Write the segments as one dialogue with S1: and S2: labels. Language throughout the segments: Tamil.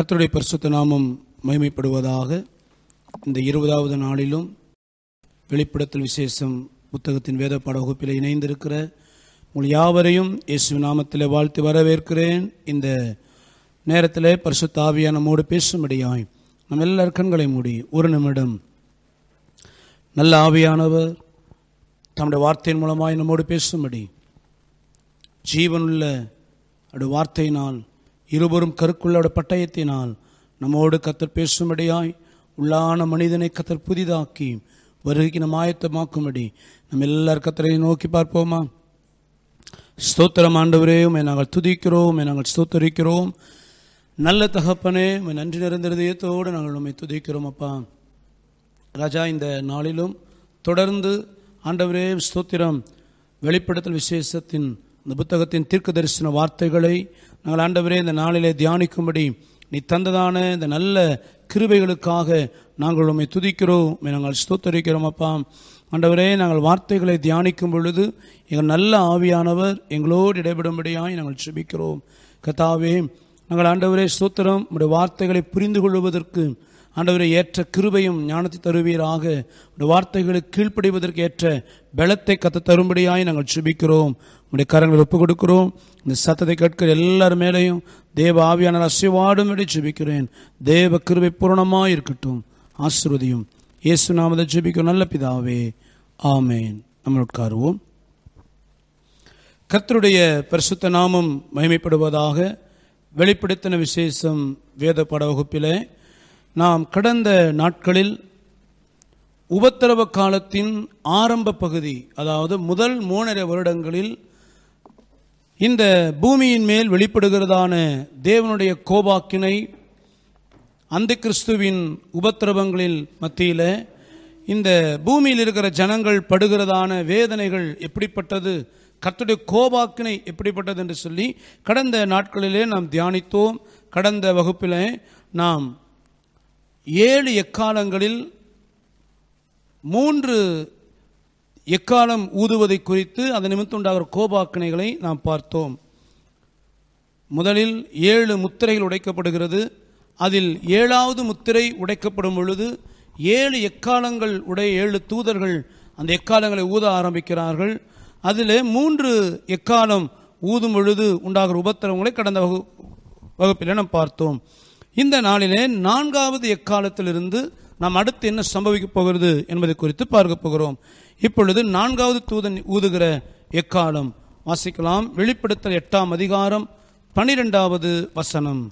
S1: கர்த்தருடைய பரிசுத்த நாமம் மகிமைப்படுவதாக இந்த இருபதாவது நாளிலும் வெளிப்படுத்தல் விசேஷம் புத்தகத்தின் வேத பாட வகுப்பில் இணைந்திருக்கிற உங்கள் யாவரையும் இயேசு நாமத்தில் வாழ்த்து வரவேற்கிறேன் இந்த நேரத்தில் பரிசுத்தாவியா நம்மோடு பேசும்படியாய் நம்ம எல்லார் கண்களை மூடி ஒரு நிமிடம் நல்ல ஆவியானவர் தம்முடைய வார்த்தையின் மூலமாய் நம்மோடு பேசும்படி ஜீவனுள்ள அப்படி வார்த்தையினால் இருவரும் கருக்குள்ளோட பட்டயத்தினால் நம்மோடு கத்தர் பேசும்படியாய் உள்ளான மனிதனை கத்தர் புதிதாக்கி வருகைக்கு நம் ஆயத்தமாக்கும்படி நம்ம எல்லார் கத்தரையும் நோக்கி பார்ப்போமா ஸ்தோத்திரம் ஆண்டவரையும் நாங்கள் துதிக்கிறோம் நாங்கள் ஸ்தோத்தரிக்கிறோம் நல்ல தகப்பனே உன் நன்றி நிறைந்த நாங்கள் உண்மை துதிக்கிறோம் அப்பா ராஜா இந்த நாளிலும் தொடர்ந்து ஆண்டவரே ஸ்தோத்திரம் வெளிப்படுத்தல் விசேஷத்தின் இந்த புத்தகத்தின் தீர்க்க தரிசன வார்த்தைகளை நாங்கள் ஆண்டவரே இந்த நாளிலே தியானிக்கும்படி நீ தந்ததான இந்த நல்ல கிருபைகளுக்காக நாங்கள் உண்மை துதிக்கிறோம் நாங்கள் ஸ்தோத்தரிக்கிறோம் அப்பா ஆண்டவரே நாங்கள் வார்த்தைகளை தியானிக்கும் பொழுது எங்கள் நல்ல ஆவியானவர் எங்களோடு இடைபெடும்படியாய் நாங்கள் செபிக்கிறோம் கதாவே நாங்கள் ஆண்டவரே ஸ்தோத்திரம் உடைய வார்த்தைகளை புரிந்து கொள்வதற்கு ஆண்டவரை ஏற்ற கிருபையும் ஞானத்தை தருவீராக உடைய வார்த்தைகளுக்கு கீழ்ப்படிவதற்கு ஏற்ற பலத்தை கத்த தரும்படியாய் நாங்கள் சுபிக்கிறோம் உடைய கரங்களை ஒப்புக் கொடுக்கிறோம் இந்த சத்தத்தை கேட்கிற எல்லார் மேலேயும் தேவ ஆவியான அசைவாடும் விடை ஜெபிக்கிறேன் தேவ கிருவை பூரணமாக இருக்கட்டும் ஆசிர்வதியும் இயேசு நாமதை ஜெபிக்கும் நல்ல பிதாவே ஆமேன் நம்ம உட்காருவோம் கர்த்தருடைய பரிசுத்த நாமம் மகிமைப்படுவதாக வெளிப்படுத்தின விசேஷம் வேத பட வகுப்பில் நாம் கடந்த நாட்களில் உபத்திரவ காலத்தின் ஆரம்ப பகுதி அதாவது முதல் மூணரை வருடங்களில் இந்த பூமியின் மேல் வெளிப்படுகிறதான தேவனுடைய கோபாக்கினை அந்த கிறிஸ்துவின் உபத்திரவங்களில் மத்தியில் இந்த பூமியில் இருக்கிற ஜனங்கள் படுகிறதான வேதனைகள் எப்படிப்பட்டது கத்துடைய கோபாக்கினை எப்படிப்பட்டது என்று சொல்லி கடந்த நாட்களிலே நாம் தியானித்தோம் கடந்த வகுப்பில் நாம் ஏழு எக்காலங்களில் மூன்று எக்காலம் ஊதுவதை குறித்து அந்த நிமித்தம் உண்டாகிற கோபாக்கினைகளை நாம் பார்த்தோம் முதலில் ஏழு முத்திரைகள் உடைக்கப்படுகிறது அதில் ஏழாவது முத்திரை உடைக்கப்படும் பொழுது ஏழு எக்காலங்கள் உடைய ஏழு தூதர்கள் அந்த எக்காலங்களை ஊத ஆரம்பிக்கிறார்கள் அதில் மூன்று எக்காலம் ஊதும் பொழுது உண்டாகிற உபத்திரவங்களை கடந்த வகு வகுப்பில் நாம் பார்த்தோம் இந்த நாளிலே நான்காவது எக்காலத்திலிருந்து நாம் அடுத்து என்ன சம்பவிக்கப் போகிறது என்பதை குறித்து பார்க்க போகிறோம் இப்பொழுது நான்காவது தூதன் ஊதுகிற எக்காலம் வாசிக்கலாம் வெளிப்படுத்தல் எட்டாம் அதிகாரம் பனிரெண்டாவது வசனம்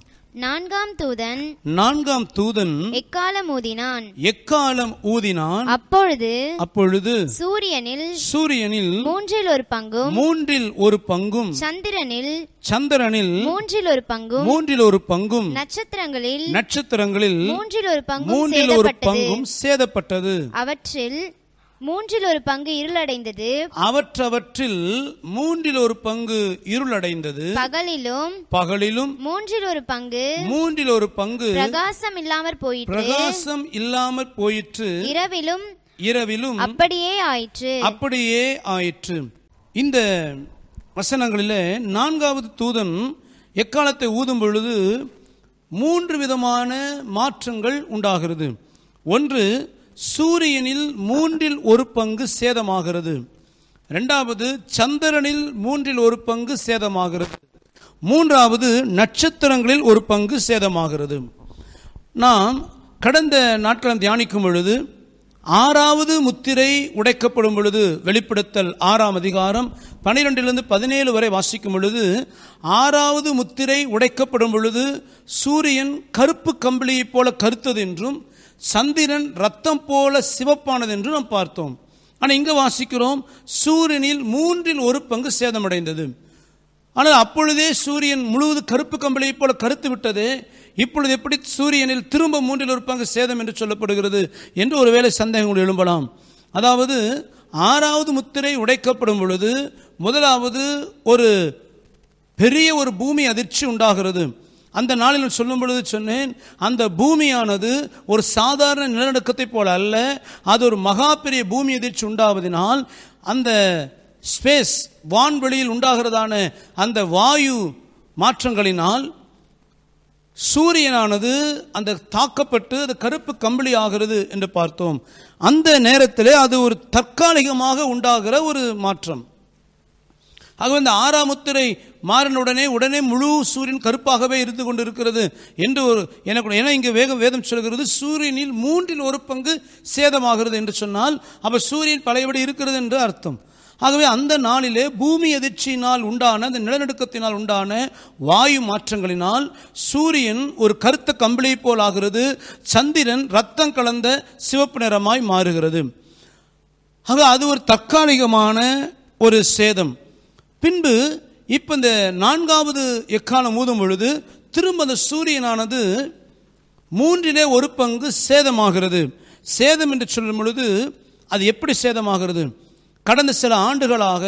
S2: நான்காம் தூதன்
S1: நான்காம் தூதன்
S2: எக்காலம் ஊதினான்
S1: எக்காலம் ஊதினான்
S2: அப்பொழுது அப்பொழுது சூரியனில் சூரியனில் மூன்றில் ஒரு பங்கும் மூன்றில்
S1: ஒரு பங்கும்
S2: சந்திரனில்
S1: சந்திரனில்
S2: மூன்றில் ஒரு பங்கும் மூன்றில் ஒரு பங்கும் நட்சத்திரங்களில்
S1: நட்சத்திரங்களில் மூன்றில்
S2: ஒரு பங்கும் மூன்றில் ஒரு பங்கும்
S1: சேதப்பட்டது
S2: அவற்றில் மூன்றில் ஒரு பங்கு இருளடைந்தது
S1: அவற்றவற்றில் மூன்றில் ஒரு பங்கு இருளடைந்தது
S2: பகலிலும் பகலிலும் மூன்றில் ஒரு பங்கு மூன்றில் ஒரு பங்கு பிரகாசம் இல்லாமற் போயிற்று பிரகாசம்
S1: இல்லாமற் போயிற்று இரவிலும் இரவிலும்
S2: அப்படியே ஆயிற்று
S1: அப்படியே ஆயிற்று இந்த வசனங்களில் நான்காவது தூதன் எக்காலத்தை ஊதும் பொழுது மூன்று விதமான மாற்றங்கள் உண்டாகிறது ஒன்று சூரியனில் மூன்றில் ஒரு பங்கு சேதமாகிறது ரெண்டாவது சந்திரனில் மூன்றில் ஒரு பங்கு சேதமாகிறது மூன்றாவது நட்சத்திரங்களில் ஒரு பங்கு சேதமாகிறது நாம் கடந்த நாட்களில் தியானிக்கும் பொழுது ஆறாவது முத்திரை உடைக்கப்படும் பொழுது வெளிப்படுத்தல் ஆறாம் அதிகாரம் பனிரெண்டிலிருந்து பதினேழு வரை வாசிக்கும் பொழுது ஆறாவது முத்திரை உடைக்கப்படும் பொழுது சூரியன் கருப்பு கம்பளியைப் போல கருத்தது என்றும் சந்திரன் ரத்தம் போல சிவப்பானது என்று நாம் பார்த்தோம் ஆனால் இங்கே வாசிக்கிறோம் சூரியனில் மூன்றில் ஒரு பங்கு சேதமடைந்தது ஆனால் அப்பொழுதே சூரியன் முழுவதும் கருப்பு கம்பளியைப் போல கருத்து விட்டது இப்பொழுது எப்படி சூரியனில் திரும்ப மூன்றில் ஒரு பங்கு சேதம் என்று சொல்லப்படுகிறது என்று ஒருவேளை சந்தேகங்கள் எழும்பலாம் அதாவது ஆறாவது முத்திரை உடைக்கப்படும் பொழுது முதலாவது ஒரு பெரிய ஒரு பூமி அதிர்ச்சி உண்டாகிறது அந்த நாளில் நான் சொல்லும் பொழுது சொன்னேன் அந்த பூமியானது ஒரு சாதாரண நிலநடுக்கத்தை போல அல்ல அது ஒரு மகா பெரிய பூமி எதிர்ச்சி உண்டாவதினால் அந்த ஸ்பேஸ் வான்வெளியில் உண்டாகிறதான அந்த வாயு மாற்றங்களினால் சூரியனானது அந்த தாக்கப்பட்டு அது கருப்பு கம்பளி ஆகிறது என்று பார்த்தோம் அந்த நேரத்தில் அது ஒரு தற்காலிகமாக உண்டாகிற ஒரு மாற்றம் ஆகவே இந்த ஆறாம் முத்திரை மாறின உடனே உடனே முழு சூரியன் கருப்பாகவே இருந்து கொண்டிருக்கிறது என்று ஒரு எனக்கு ஏன்னா இங்கே வேகம் வேதம் சொல்கிறது சூரியனில் மூன்றில் ஒரு பங்கு சேதமாகிறது என்று சொன்னால் அப்போ சூரியன் பழையபடி இருக்கிறது என்று அர்த்தம் ஆகவே அந்த நாளிலே பூமி எதிர்ச்சியினால் உண்டான அந்த நிலநடுக்கத்தினால் உண்டான வாயு மாற்றங்களினால் சூரியன் ஒரு கருத்த கம்பளி போல் ஆகிறது சந்திரன் ரத்தம் கலந்த சிவப்பு நிறமாய் மாறுகிறது ஆக அது ஒரு தற்காலிகமான ஒரு சேதம் பின்பு இப்போ இந்த நான்காவது எக்காலம் ஊதும் பொழுது திரும்ப அந்த சூரியனானது மூன்றிலே ஒரு பங்கு சேதமாகிறது சேதம் என்று சொல்லும் பொழுது அது எப்படி சேதமாகிறது கடந்த சில ஆண்டுகளாக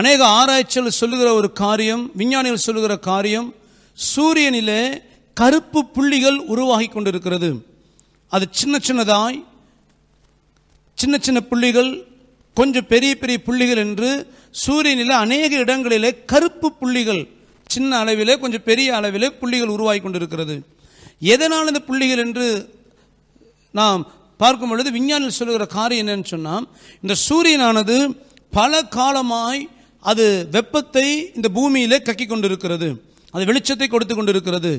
S1: அநேக ஆராய்ச்சிகள் சொல்லுகிற ஒரு காரியம் விஞ்ஞானிகள் சொல்லுகிற காரியம் சூரியனிலே கருப்பு புள்ளிகள் உருவாகி கொண்டிருக்கிறது அது சின்ன சின்னதாய் சின்ன சின்ன புள்ளிகள் கொஞ்சம் பெரிய பெரிய புள்ளிகள் என்று சூரியனில் அநேக இடங்களிலே கருப்பு புள்ளிகள் சின்ன அளவிலே கொஞ்சம் பெரிய அளவிலே புள்ளிகள் உருவாகி கொண்டிருக்கிறது எதனால் இந்த புள்ளிகள் என்று நாம் பார்க்கும் பொழுது விஞ்ஞானிகள் சொல்லுகிற காரியம் என்னன்னு சொன்னால் இந்த சூரியனானது பல காலமாய் அது வெப்பத்தை இந்த பூமியிலே கக்கி கொண்டிருக்கிறது அது வெளிச்சத்தை கொடுத்து கொண்டிருக்கிறது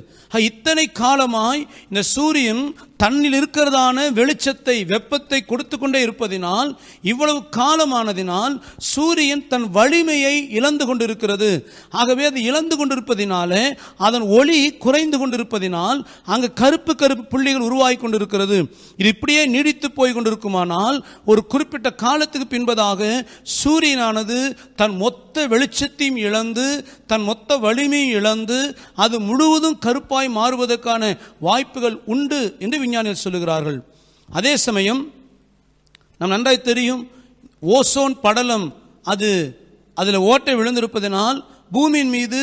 S1: இத்தனை காலமாய் இந்த சூரியன் தன்னில் இருக்கிறதான வெளிச்சத்தை வெப்பத்தை கொடுத்து கொண்டே இருப்பதினால் இவ்வளவு காலமானதினால் சூரியன் தன் வலிமையை இழந்து கொண்டிருக்கிறது ஆகவே அது இழந்து கொண்டிருப்பதினாலே அதன் ஒளி குறைந்து கொண்டிருப்பதினால் அங்கு கருப்பு கருப்பு புள்ளிகள் உருவாகி கொண்டிருக்கிறது இது இப்படியே நீடித்து போய் கொண்டிருக்குமானால் ஒரு குறிப்பிட்ட காலத்துக்கு பின்பதாக சூரியனானது தன் மொத்த வெளிச்சத்தையும் இழந்து தன் மொத்த வலிமையும் இழந்து அது முழுவதும் கருப்பாய் மாறுவதற்கான வாய்ப்புகள் உண்டு என்று விஞ்ஞானிகள் சொல்லுகிறார்கள் அதே சமயம் நம் நன்றாய் தெரியும் ஓசோன் படலம் அது அதில் ஓட்டை விழுந்திருப்பதனால் பூமியின் மீது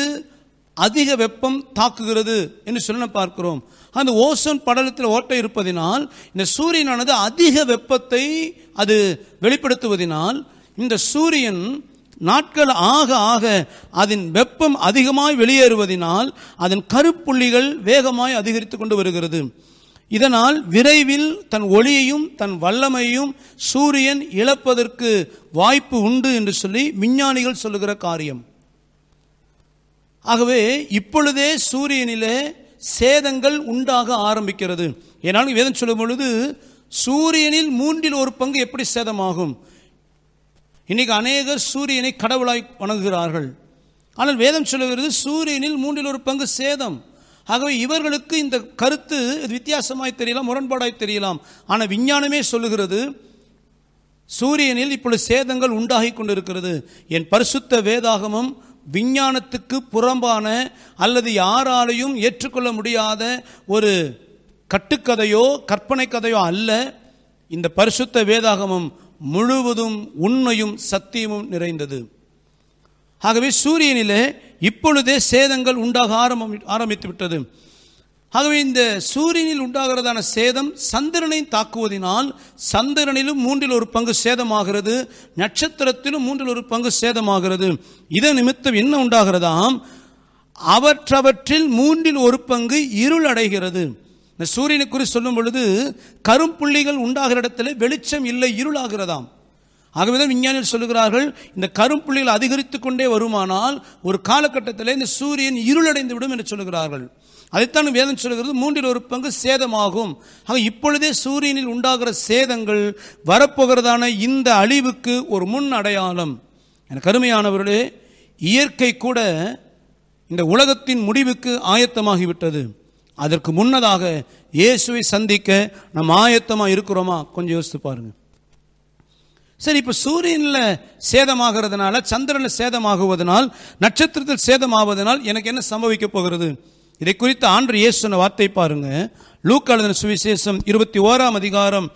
S1: அதிக வெப்பம் தாக்குகிறது என்று சொல்ல பார்க்கிறோம் அந்த ஓசோன் படலத்தில் ஓட்டை இருப்பதினால் இந்த சூரியனானது அதிக வெப்பத்தை அது வெளிப்படுத்துவதனால் இந்த சூரியன் நாட்கள் ஆக ஆக அதன் வெப்பம் அதிகமாய் வெளியேறுவதனால் அதன் கருப்புள்ளிகள் வேகமாய் அதிகரித்து கொண்டு வருகிறது இதனால் விரைவில் தன் ஒளியையும் தன் வல்லமையையும் சூரியன் இழப்பதற்கு வாய்ப்பு உண்டு என்று சொல்லி விஞ்ஞானிகள் சொல்லுகிற காரியம் ஆகவே இப்பொழுதே சூரியனிலே சேதங்கள் உண்டாக ஆரம்பிக்கிறது ஏனாலும் வேதம் சொல்லும் பொழுது சூரியனில் மூன்றில் ஒரு பங்கு எப்படி சேதமாகும் இன்னைக்கு அநேகர் சூரியனை கடவுளாய் வணங்குகிறார்கள் ஆனால் வேதம் சொல்லுகிறது சூரியனில் மூன்றில் ஒரு பங்கு சேதம் ஆகவே இவர்களுக்கு இந்த கருத்து வித்தியாசமாய் தெரியலாம் முரண்பாடாய் தெரியலாம் ஆனால் விஞ்ஞானமே சொல்லுகிறது சூரியனில் இப்பொழுது சேதங்கள் உண்டாகி கொண்டிருக்கிறது என் பரிசுத்த வேதாகமம் விஞ்ஞானத்துக்கு புறம்பான அல்லது யாராலையும் ஏற்றுக்கொள்ள முடியாத ஒரு கட்டுக்கதையோ கற்பனை கதையோ அல்ல இந்த பரிசுத்த வேதாகமம் முழுவதும் உண்மையும் சத்தியமும் நிறைந்தது ஆகவே சூரியனிலே இப்பொழுதே சேதங்கள் உண்டாக ஆரம்பம் ஆரம்பித்து விட்டது ஆகவே இந்த சூரியனில் உண்டாகிறதான சேதம் சந்திரனை தாக்குவதினால் சந்திரனிலும் மூன்றில் ஒரு பங்கு சேதமாகிறது நட்சத்திரத்திலும் மூன்றில் ஒரு பங்கு சேதமாகிறது இதன் நிமித்தம் என்ன உண்டாகிறதாம் அவற்றவற்றில் மூன்றில் ஒரு பங்கு இருள் அடைகிறது இந்த சூரியனை குறித்து சொல்லும் பொழுது கரும்புள்ளிகள் உண்டாகிற இடத்துல வெளிச்சம் இல்லை இருளாகிறதாம் ஆகவேதான் விஞ்ஞானிகள் சொல்லுகிறார்கள் இந்த கரும்புள்ளிகள் அதிகரித்து கொண்டே வருமானால் ஒரு காலகட்டத்தில் இந்த சூரியன் இருளடைந்து விடும் என்று சொல்லுகிறார்கள் அதைத்தான் வேதம் சொல்கிறது மூன்றில் ஒரு பங்கு சேதமாகும் ஆக இப்பொழுதே சூரியனில் உண்டாகிற சேதங்கள் வரப்போகிறதான இந்த அழிவுக்கு ஒரு முன் அடையாளம் என கருமையானவர்களே இயற்கை கூட இந்த உலகத்தின் முடிவுக்கு ஆயத்தமாகிவிட்டது அதற்கு முன்னதாக இயேசுவை சந்திக்க நம்ம ஆயத்தமாக இருக்கிறோமா கொஞ்சம் யோசித்து பாருங்கள் சரி இப்போ சூரியனில் சேதமாகிறதுனால சந்திரனில் சேதமாகுவதனால் நட்சத்திரத்தில் சேதமாவதனால் எனக்கு என்ன சம்பவிக்க போகிறது இதை குறித்து ஆண்டு இயேசுன வார்த்தை பாருங்க லூக்காளதன சுவிசேஷம் இருபத்தி ஓராம் அதிகாரம்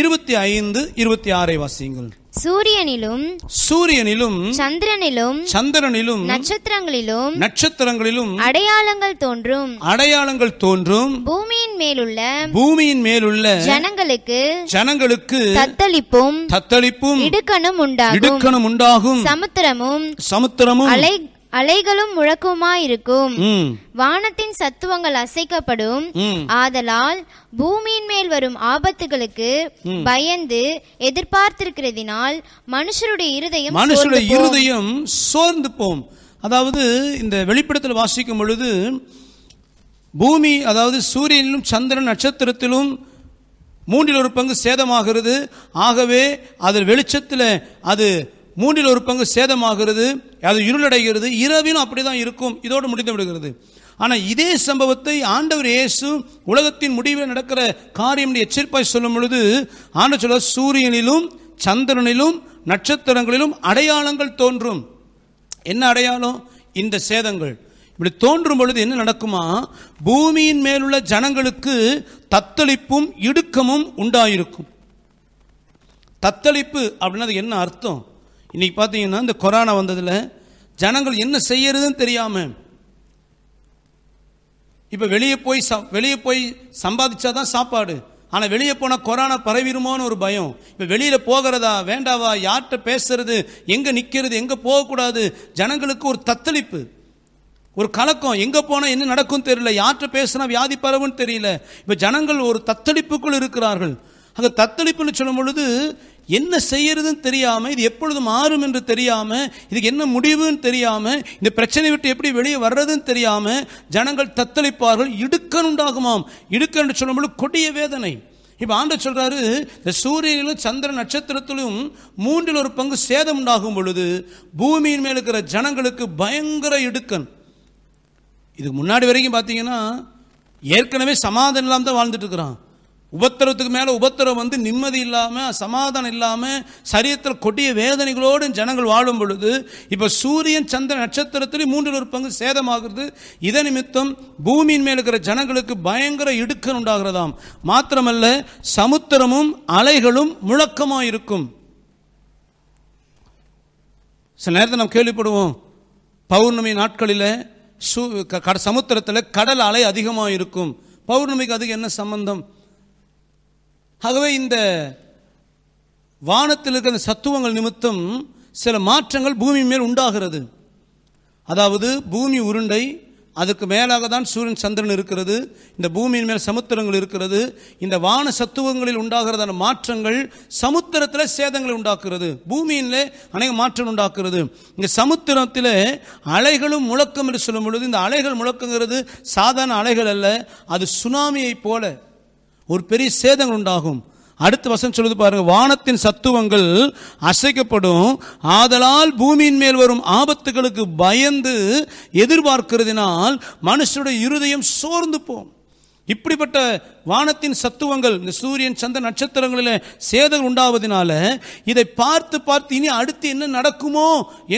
S1: இருபத்தி ஐந்து இருபத்தி ஆறை வாசியுங்கள்
S2: சூரியனிலும்
S1: சூரியனிலும்
S2: சந்திரனிலும்
S1: சந்திரனிலும்
S2: நட்சத்திரங்களிலும்
S1: நட்சத்திரங்களிலும்
S2: அடையாளங்கள் தோன்றும்
S1: அடையாளங்கள் தோன்றும்
S2: பூமி மேலுள்ள
S1: பூமியின் மேலுள்ள
S2: ஜனங்களுக்கு
S1: ஜனங்களுக்கு தத்தளிப்பும் தத்தளிப்பும்
S2: இடுக்கணும் உண்டாகும் இடுக்கணும் உண்டாகும் சமுத்திரமும் சமுத்திரமும் அலை அலைகளும் முழக்குமா இருக்கும் வானத்தின் சத்துவங்கள் அசைக்கப்படும் ஆதலால் பூமியின் மேல் வரும் ஆபத்துகளுக்கு பயந்து எதிர்பார்த்திருக்கிறதினால் மனுஷருடைய இருதயம் மனுஷருடைய இருதயம்
S1: சோர்ந்து போம் அதாவது இந்த வெளிப்படத்தில் வாசிக்கும் பொழுது பூமி அதாவது சூரியனிலும் சந்திரன் நட்சத்திரத்திலும் மூன்றில் ஒரு பங்கு சேதமாகிறது ஆகவே அதில் வெளிச்சத்தில் அது மூன்றில் ஒரு பங்கு சேதமாகிறது அது இருளடைகிறது இரவிலும் அப்படி தான் இருக்கும் இதோடு முடிந்து விடுகிறது ஆனால் இதே சம்பவத்தை ஆண்டவர் இயேசு உலகத்தின் முடிவில் நடக்கிற காரியம் எச்சரிப்பாய் சொல்லும் பொழுது ஆண்டு சொல்ல சூரியனிலும் சந்திரனிலும் நட்சத்திரங்களிலும் அடையாளங்கள் தோன்றும் என்ன அடையாளம் இந்த சேதங்கள் இப்படி தோன்றும் பொழுது என்ன நடக்குமா பூமியின் மேலுள்ள ஜனங்களுக்கு தத்தளிப்பும் இடுக்கமும் உண்டாயிருக்கும் தத்தளிப்பு அப்படின்னா என்ன அர்த்தம் இன்றைக்கி பார்த்தீங்கன்னா இந்த கொரோனா வந்ததில் ஜனங்கள் என்ன செய்யறதுன்னு தெரியாமல் இப்போ வெளியே போய் ச வெளியே போய் சம்பாதிச்சா தான் சாப்பாடு ஆனால் வெளியே போனால் கொரோனா பரவிடுமோன்னு ஒரு பயம் இப்போ வெளியில் போகிறதா வேண்டாவா யார்கிட்ட பேசுறது எங்கே நிற்கிறது எங்கே போகக்கூடாது ஜனங்களுக்கு ஒரு தத்தளிப்பு ஒரு கலக்கம் எங்கே போனால் என்ன நடக்கும் தெரியல யார்கிட்ட பேசினா வியாதி பரவுன்னு தெரியல இப்போ ஜனங்கள் ஒரு தத்தளிப்புக்குள் இருக்கிறார்கள் அங்கே தத்தளிப்புன்னு சொல்லும் பொழுது என்ன செய்யறதுன்னு தெரியாமல் இது எப்பொழுது மாறும் என்று தெரியாமல் இதுக்கு என்ன முடிவுன்னு தெரியாமல் இந்த பிரச்சனை விட்டு எப்படி வெளியே வர்றதுன்னு தெரியாமல் ஜனங்கள் தத்தளிப்பார்கள் இடுக்கன் உண்டாகுமாம் இடுக்கன் என்று கொடிய வேதனை இப்போ ஆண்டு சொல்கிறாரு இந்த சூரியனிலும் சந்திர நட்சத்திரத்திலும் மூன்றில் ஒரு பங்கு சேதம் உண்டாகும் பொழுது பூமியின் மேல் இருக்கிற ஜனங்களுக்கு பயங்கர இடுக்கன் இதுக்கு முன்னாடி வரைக்கும் பார்த்தீங்கன்னா ஏற்கனவே சமாதானம் இல்லாமல் தான் இருக்கிறான் உபத்திரத்துக்கு மேலே உபத்திரம் வந்து நிம்மதி இல்லாமல் சமாதானம் இல்லாமல் சரீரத்தில் கொடிய வேதனைகளோடு ஜனங்கள் வாழும் பொழுது இப்போ சூரியன் சந்திர நட்சத்திரத்திலே மூன்றில் ஒரு பங்கு சேதமாகிறது இதை நிமித்தம் பூமியின் மேல் இருக்கிற ஜனங்களுக்கு பயங்கர இடுக்கன் உண்டாகிறதாம் மாத்திரமல்ல சமுத்திரமும் அலைகளும் முழக்கமாக இருக்கும் சில நேரத்தில் நம்ம கேள்விப்படுவோம் பௌர்ணமி நாட்களில் சமுத்திரத்தில் கடல் அலை அதிகமாக இருக்கும் பௌர்ணமிக்கு அதுக்கு என்ன சம்பந்தம் ஆகவே இந்த வானத்தில் இருக்கிற சத்துவங்கள் நிமித்தம் சில மாற்றங்கள் பூமி மேல் உண்டாகிறது அதாவது பூமி உருண்டை அதுக்கு மேலாக தான் சூரியன் சந்திரன் இருக்கிறது இந்த பூமியின் மேல் சமுத்திரங்கள் இருக்கிறது இந்த வான சத்துவங்களில் உண்டாகிறதான மாற்றங்கள் சமுத்திரத்தில் சேதங்களை உண்டாக்குறது பூமியிலே அநேக மாற்றம் உண்டாக்குறது இந்த சமுத்திரத்தில் அலைகளும் முழக்கம் என்று சொல்லும் பொழுது இந்த அலைகள் முழக்கங்கிறது சாதாரண அலைகள் அல்ல அது சுனாமியை போல ஒரு பெரிய சேதங்கள் உண்டாகும் அடுத்த வசனம் சொல்லுது பாருங்க வானத்தின் சத்துவங்கள் அசைக்கப்படும் ஆதலால் பூமியின் மேல் வரும் ஆபத்துகளுக்கு பயந்து எதிர்பார்க்கிறதுனால் மனுஷனுடைய இருதயம் சோர்ந்து போகும் இப்படிப்பட்ட வானத்தின் சத்துவங்கள் இந்த சூரியன் சந்திர நட்சத்திரங்களில் சேதம் உண்டாவதினால இதை பார்த்து பார்த்து இனி அடுத்து என்ன நடக்குமோ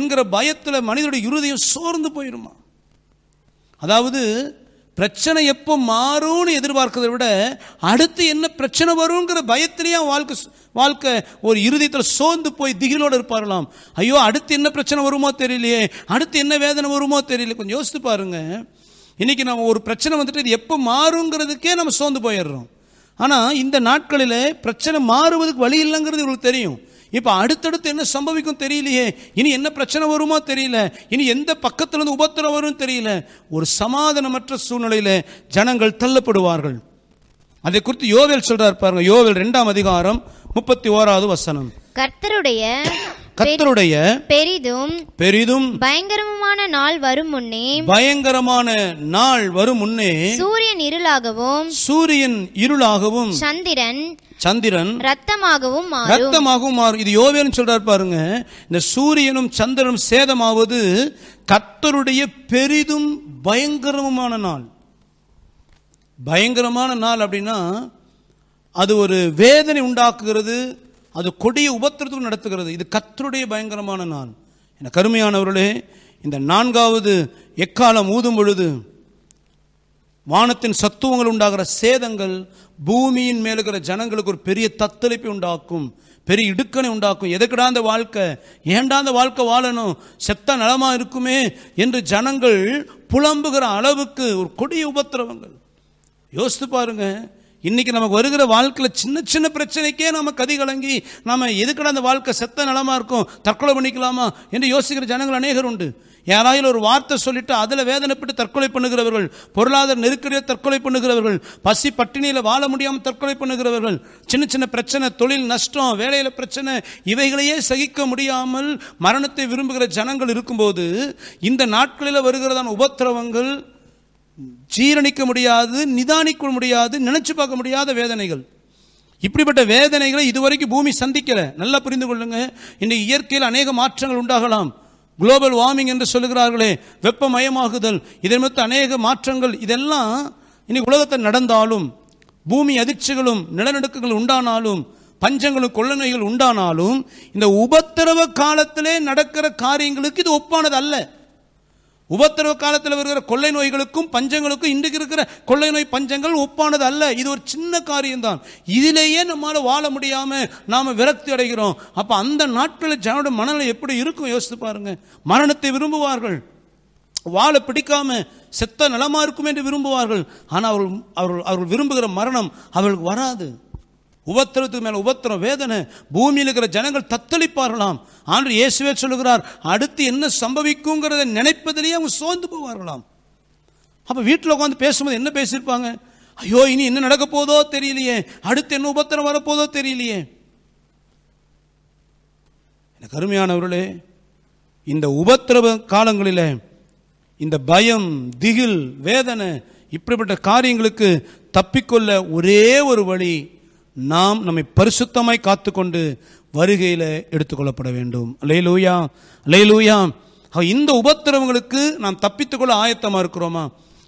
S1: என்கிற பயத்தில் மனிதனுடைய இருதயம் சோர்ந்து போயிருமா அதாவது பிரச்சனை எப்போ மாறும்னு எதிர்பார்க்கிறத விட அடுத்து என்ன பிரச்சனை வருங்கிற பயத்திலேயே வாழ்க்கை வாழ்க்கை ஒரு இறுதியத்தில் சோர்ந்து போய் திகிலோடு இருப்பார்களாம் ஐயோ அடுத்து என்ன பிரச்சனை வருமோ தெரியலையே அடுத்து என்ன வேதனை வருமோ தெரியல கொஞ்சம் யோசித்து பாருங்கள் இன்றைக்கி நம்ம ஒரு பிரச்சனை வந்துட்டு இது எப்போ மாறுங்கிறதுக்கே நம்ம சோர்ந்து போயிடுறோம் ஆனால் இந்த நாட்களில் பிரச்சனை மாறுவதுக்கு வழி இல்லைங்கிறது இவங்களுக்கு தெரியும் இப்போ அடுத்தடுத்து என்ன சம்பவிக்கும் தெரியலையே இனி என்ன பிரச்சனை வருமோ தெரியல இனி எந்த பக்கத்திலிருந்து உபத்திரம் வரும் தெரியல ஒரு சமாதானமற்ற சூழ்நிலையில் ஜனங்கள் தள்ளப்படுவார்கள் அதை குறித்து யோவேல் சொல்றார் பாருங்க யோவேல் இரண்டாம் அதிகாரம் முப்பத்தி ஓராவது வசனம்
S2: கர்த்தருடைய கர்த்தருடைய பெரிதும் பெரிதும் பயங்கரமான நாள் வரும் முன்னே
S1: பயங்கரமான நாள் வரும் முன்னே
S2: சூரியன் இருளாகவும் சூரியன்
S1: இருளாகவும் சந்திரன் சந்திரன்
S2: ரத்தமாகவும் ரத்தமாகவும்
S1: மாறும் இது யோவேலும் சொல்றாரு பாருங்க இந்த சூரியனும் சந்திரனும் சேதமாவது கத்தருடைய பெரிதும் பயங்கரமான நாள் பயங்கரமான நாள் அப்படின்னா அது ஒரு வேதனை உண்டாக்குகிறது அது கொடிய உபத்திரத்துக்கு நடத்துகிறது இது கத்தருடைய பயங்கரமான நாள் என கருமையானவர்களே இந்த நான்காவது எக்காலம் ஊதும் பொழுது வானத்தின் சத்துவங்கள் உண்டாகிற சேதங்கள் பூமியின் மேலுகிற ஜனங்களுக்கு ஒரு பெரிய தத்தளிப்பை உண்டாக்கும் பெரிய இடுக்கணை உண்டாக்கும் எதுக்கடா அந்த வாழ்க்கை ஏண்டா அந்த வாழ்க்கை வாழணும் செத்த நலமாக இருக்குமே என்று ஜனங்கள் புலம்புகிற அளவுக்கு ஒரு கொடிய உபத்திரவங்கள் யோசித்து பாருங்க இன்றைக்கி நமக்கு வருகிற வாழ்க்கையில் சின்ன சின்ன பிரச்சனைக்கே நம்ம கதி கலங்கி நம்ம எதுக்கடா அந்த வாழ்க்கை செத்த நலமாக இருக்கும் தற்கொலை பண்ணிக்கலாமா என்று யோசிக்கிற ஜனங்கள் அநேகர் உண்டு யாராவது ஒரு வார்த்தை சொல்லிட்டு அதில் வேதனைப்பட்டு தற்கொலை பண்ணுகிறவர்கள் பொருளாதார நெருக்கடியை தற்கொலை பண்ணுகிறவர்கள் பசி பட்டினியில் வாழ முடியாமல் தற்கொலை பண்ணுகிறவர்கள் சின்ன சின்ன பிரச்சனை தொழில் நஷ்டம் வேலையில் பிரச்சனை இவைகளையே சகிக்க முடியாமல் மரணத்தை விரும்புகிற ஜனங்கள் இருக்கும்போது இந்த நாட்களில் வருகிறதான உபத்திரவங்கள் ஜீரணிக்க முடியாது நிதானிக்க முடியாது நினச்சி பார்க்க முடியாத வேதனைகள் இப்படிப்பட்ட வேதனைகளை இதுவரைக்கும் பூமி சந்திக்கலை நல்லா புரிந்து கொள்ளுங்க இன்னைக்கு இயற்கையில் அநேக மாற்றங்கள் உண்டாகலாம் குளோபல் வார்மிங் என்று சொல்லுகிறார்களே வெப்பமயமாகுதல் இதை நிமித்த அநேக மாற்றங்கள் இதெல்லாம் இன்னைக்கு உலகத்தில் நடந்தாலும் பூமி அதிர்ச்சிகளும் நிலநடுக்கங்கள் உண்டானாலும் பஞ்சங்களும் கொள்ள உண்டானாலும் இந்த உபத்திரவ காலத்திலே நடக்கிற காரியங்களுக்கு இது ஒப்பானது அல்ல உபத்திரவ காலத்தில் வருகிற கொள்ளை நோய்களுக்கும் பஞ்சங்களுக்கும் இன்றைக்கு இருக்கிற கொள்ளை நோய் பஞ்சங்கள் ஒப்பானது அல்ல இது ஒரு சின்ன காரியம்தான் இதிலேயே நம்மால் வாழ முடியாமல் நாம் விரக்தி அடைகிறோம் அப்போ அந்த நாட்களில் ஜனோட மனநிலை எப்படி இருக்கும் யோசித்து பாருங்கள் மரணத்தை விரும்புவார்கள் வாழை பிடிக்காம செத்த நலமாக இருக்கும் என்று விரும்புவார்கள் ஆனால் அவர்கள் அவர்கள் அவர்கள் விரும்புகிற மரணம் அவர்களுக்கு வராது உபத்திரத்துக்கு மேலே உபத்திரம் வேதனை பூமியில் இருக்கிற ஜனங்கள் தத்தளிப்பார்களாம் ஆண்டு இயேசுவே சொல்லுகிறார் அடுத்து என்ன சம்பவிக்குங்கிறத நினைப்பதிலேயே அவங்க சோர்ந்து போவார்களாம் அப்போ வீட்டில் உட்காந்து பேசும்போது என்ன பேசியிருப்பாங்க ஐயோ இனி என்ன நடக்க போதோ தெரியலையே அடுத்து என்ன உபத்திரம் வரப்போதோ தெரியலையே எனக்கு கருமையானவர்களே இந்த உபத்திரவ காலங்களில் இந்த பயம் திகில் வேதனை இப்படிப்பட்ட காரியங்களுக்கு தப்பிக்கொள்ள ஒரே ஒரு வழி நாம் நம்மை பரிசுத்தமாய் காத்துக்கொண்டு வருகையில் எடுத்துக்கொள்ளப்பட வேண்டும் லைலூயா லைலூயா இந்த உபத்திரவங்களுக்கு நாம் தப்பித்துக்கொள்ள ஆயத்தமாக இருக்கிறோமா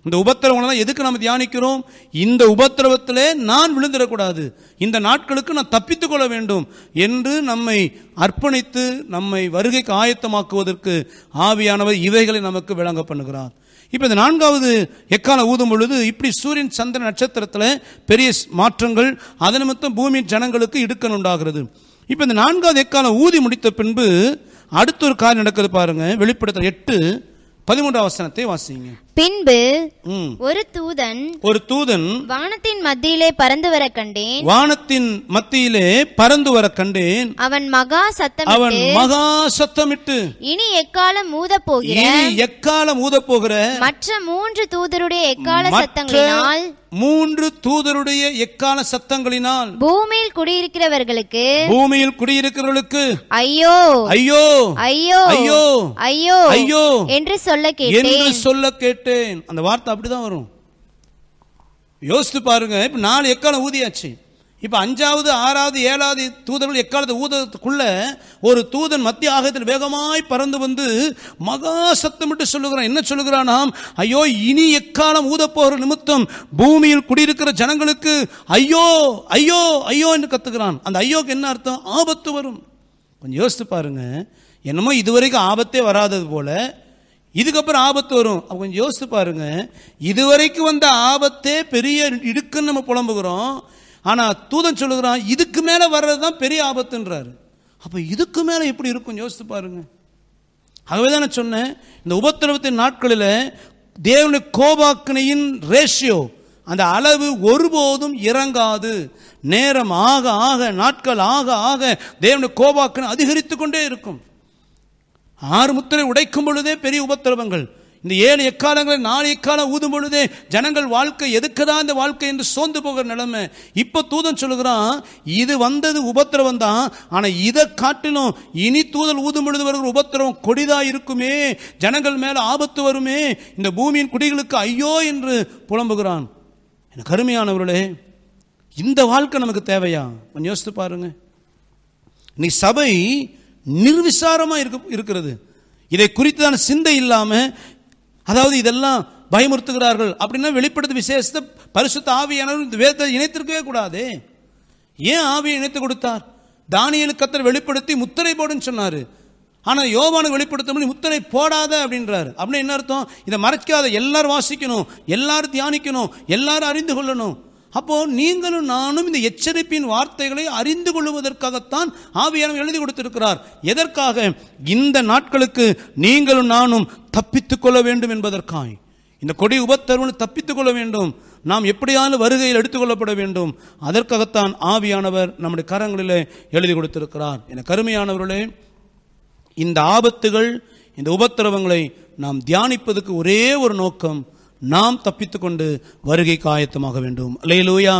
S1: இந்த உபத்திரவங்கள்லாம் எதுக்கு நம்ம தியானிக்கிறோம் இந்த உபத்திரவத்தில் நான் விழுந்துடக்கூடாது இந்த நாட்களுக்கு நான் தப்பித்துக்கொள்ள வேண்டும் என்று நம்மை அர்ப்பணித்து நம்மை வருகைக்கு ஆயத்தமாக்குவதற்கு ஆவியானவர் இவைகளை நமக்கு விளங்க பண்ணுகிறார் இப்போ இந்த நான்காவது எக்கால ஊதும் பொழுது இப்படி சூரியன் சந்திர நட்சத்திரத்தில் பெரிய மாற்றங்கள் அதன் மொத்தம் பூமியின் ஜனங்களுக்கு இடுக்கன் உண்டாகிறது இப்போ இந்த நான்காவது எக்காலம் ஊதி முடித்த பின்பு அடுத்த ஒரு காரியம் நடக்கிறது பாருங்கள் வெளிப்படுத்துகிற எட்டு பதிமூன்றாம் வசனத்தை வாசிங்க
S2: பின்பு ஒரு தூதன் ஒரு தூதன் வானத்தின் மத்தியிலே பறந்து வர கண்டேன்
S1: வானத்தின் மத்தியிலே பறந்து வர கண்டேன்
S2: அவன் மகா சத்தம் அவன் மகா சத்தமிட்டு இனி எக்காலம் ஊத போகிற
S1: எக்காலம் ஊத போகிற
S2: மற்ற மூன்று தூதருடைய எக்கால சத்தங்களினால்
S1: மூன்று தூதருடைய எக்கால சத்தங்களினால்
S2: பூமியில் குடியிருக்கிறவர்களுக்கு
S1: பூமியில் குடியிருக்கிறவர்களுக்கு
S2: ஐயோ ஐயோ ஐயோ ஐயோ ஐயோ ஐயோ என்று சொல்ல கேட்டேன் என்று
S1: சொல்ல கேட்டேன் கேட்டேன் அந்த வார்த்தை அப்படி தான் வரும் யோசித்து பாருங்க இப்போ நாலு எக்காலம் ஊதியாச்சு
S2: இப்போ அஞ்சாவது
S1: ஆறாவது ஏழாவது தூதர்கள் எக்காலத்து ஊதத்துக்குள்ள ஒரு தூதன் மத்திய ஆகத்தில் வேகமாய் பறந்து வந்து மகா சத்தமிட்டு சொல்லுகிறான் என்ன சொல்லுகிறானாம் ஐயோ இனி எக்காலம் ஊதப்போகிற நிமித்தம் பூமியில் குடியிருக்கிற ஜனங்களுக்கு ஐயோ ஐயோ ஐயோ என்று கத்துக்கிறான் அந்த ஐயோக்கு என்ன அர்த்தம் ஆபத்து வரும் கொஞ்சம் யோசித்து பாருங்க என்னமோ இதுவரைக்கும் ஆபத்தே வராதது போல இதுக்கப்புறம் ஆபத்து வரும் கொஞ்சம் யோசித்து பாருங்க இதுவரைக்கும் வந்த ஆபத்தே பெரிய இடுக்குன்னு நம்ம புலம்புகிறோம் ஆனால் தூதன் சொல்லுகிறான் இதுக்கு மேலே வர்றது தான் பெரிய ஆபத்துன்றாரு அப்போ இதுக்கு மேலே எப்படி இருக்கும் யோசித்து பாருங்க ஆகவே தான் நான் சொன்னேன் இந்த உபத்திரவத்தின் நாட்களில் தேவனுடைய கோபாக்கினையின் ரேஷியோ அந்த அளவு ஒருபோதும் இறங்காது நேரம் ஆக ஆக நாட்கள் ஆக ஆக தேவனுடைய கோபாக்கனை அதிகரித்து கொண்டே இருக்கும் ஆறு முத்திரை உடைக்கும் பொழுதே பெரிய உபத்திரவங்கள் இந்த ஏழு எக்காலங்களில் நாலு எக்காலம் ஊதும் பொழுதே ஜனங்கள் வாழ்க்கை எதுக்குதான் இந்த வாழ்க்கை என்று சோர்ந்து போகிற நிலைமை இப்போ தூதன் சொல்லுகிறான் இது வந்தது உபத்திரவம் தான் ஆனால் இதை காட்டிலும் இனி தூதல் ஊதும் பொழுது வருகிற உபத்திரவம் கொடிதாக இருக்குமே ஜனங்கள் மேலே ஆபத்து வருமே இந்த பூமியின் குடிகளுக்கு ஐயோ என்று புலம்புகிறான் என கருமையானவர்களே இந்த வாழ்க்கை நமக்கு தேவையா கொஞ்சம் யோசித்து பாருங்க நீ சபை நிர்விசாரமாக இருக்க இருக்கிறது இதை குறித்தான சிந்தை இல்லாமல் அதாவது இதெல்லாம் பயமுறுத்துகிறார்கள் அப்படின்னா வெளிப்படுத்த விசேஷத்தை பரிசுத்த ஆவியானவர் இந்த வேதத்தை இணைத்திருக்கவே கூடாது ஏன் ஆவியை இணைத்து கொடுத்தார் தானியலுக்கு கத்தர் வெளிப்படுத்தி முத்திரை போடுன்னு சொன்னார் ஆனால் யோவானுக்கு வெளிப்படுத்த முடியும் முத்திரை போடாத அப்படின்றார் அப்படின்னு என்ன அர்த்தம் இதை மறைக்காத எல்லாரும் வாசிக்கணும் எல்லாரும் தியானிக்கணும் எல்லாரும் அறிந்து கொள்ளணும் அப்போ நீங்களும் நானும் இந்த எச்சரிப்பின் வார்த்தைகளை அறிந்து கொள்வதற்காகத்தான் ஆவியானவர் எழுதி கொடுத்திருக்கிறார் எதற்காக இந்த நாட்களுக்கு நீங்களும் நானும் தப்பித்துக் கொள்ள வேண்டும் என்பதற்காய் இந்த கொடி உபத்தருவனை தப்பித்துக் கொள்ள வேண்டும் நாம் எப்படியான வருகையில் எடுத்துக்கொள்ளப்பட வேண்டும் அதற்காகத்தான் ஆவியானவர் நம்முடைய கரங்களிலே எழுதி கொடுத்திருக்கிறார் என கருமையானவர்களே இந்த ஆபத்துகள் இந்த உபத்திரவங்களை நாம் தியானிப்பதுக்கு ஒரே ஒரு நோக்கம் நாம் தப்பித்துக்கொண்டு வருகை காயத்தமாக வேண்டும் லேலூயா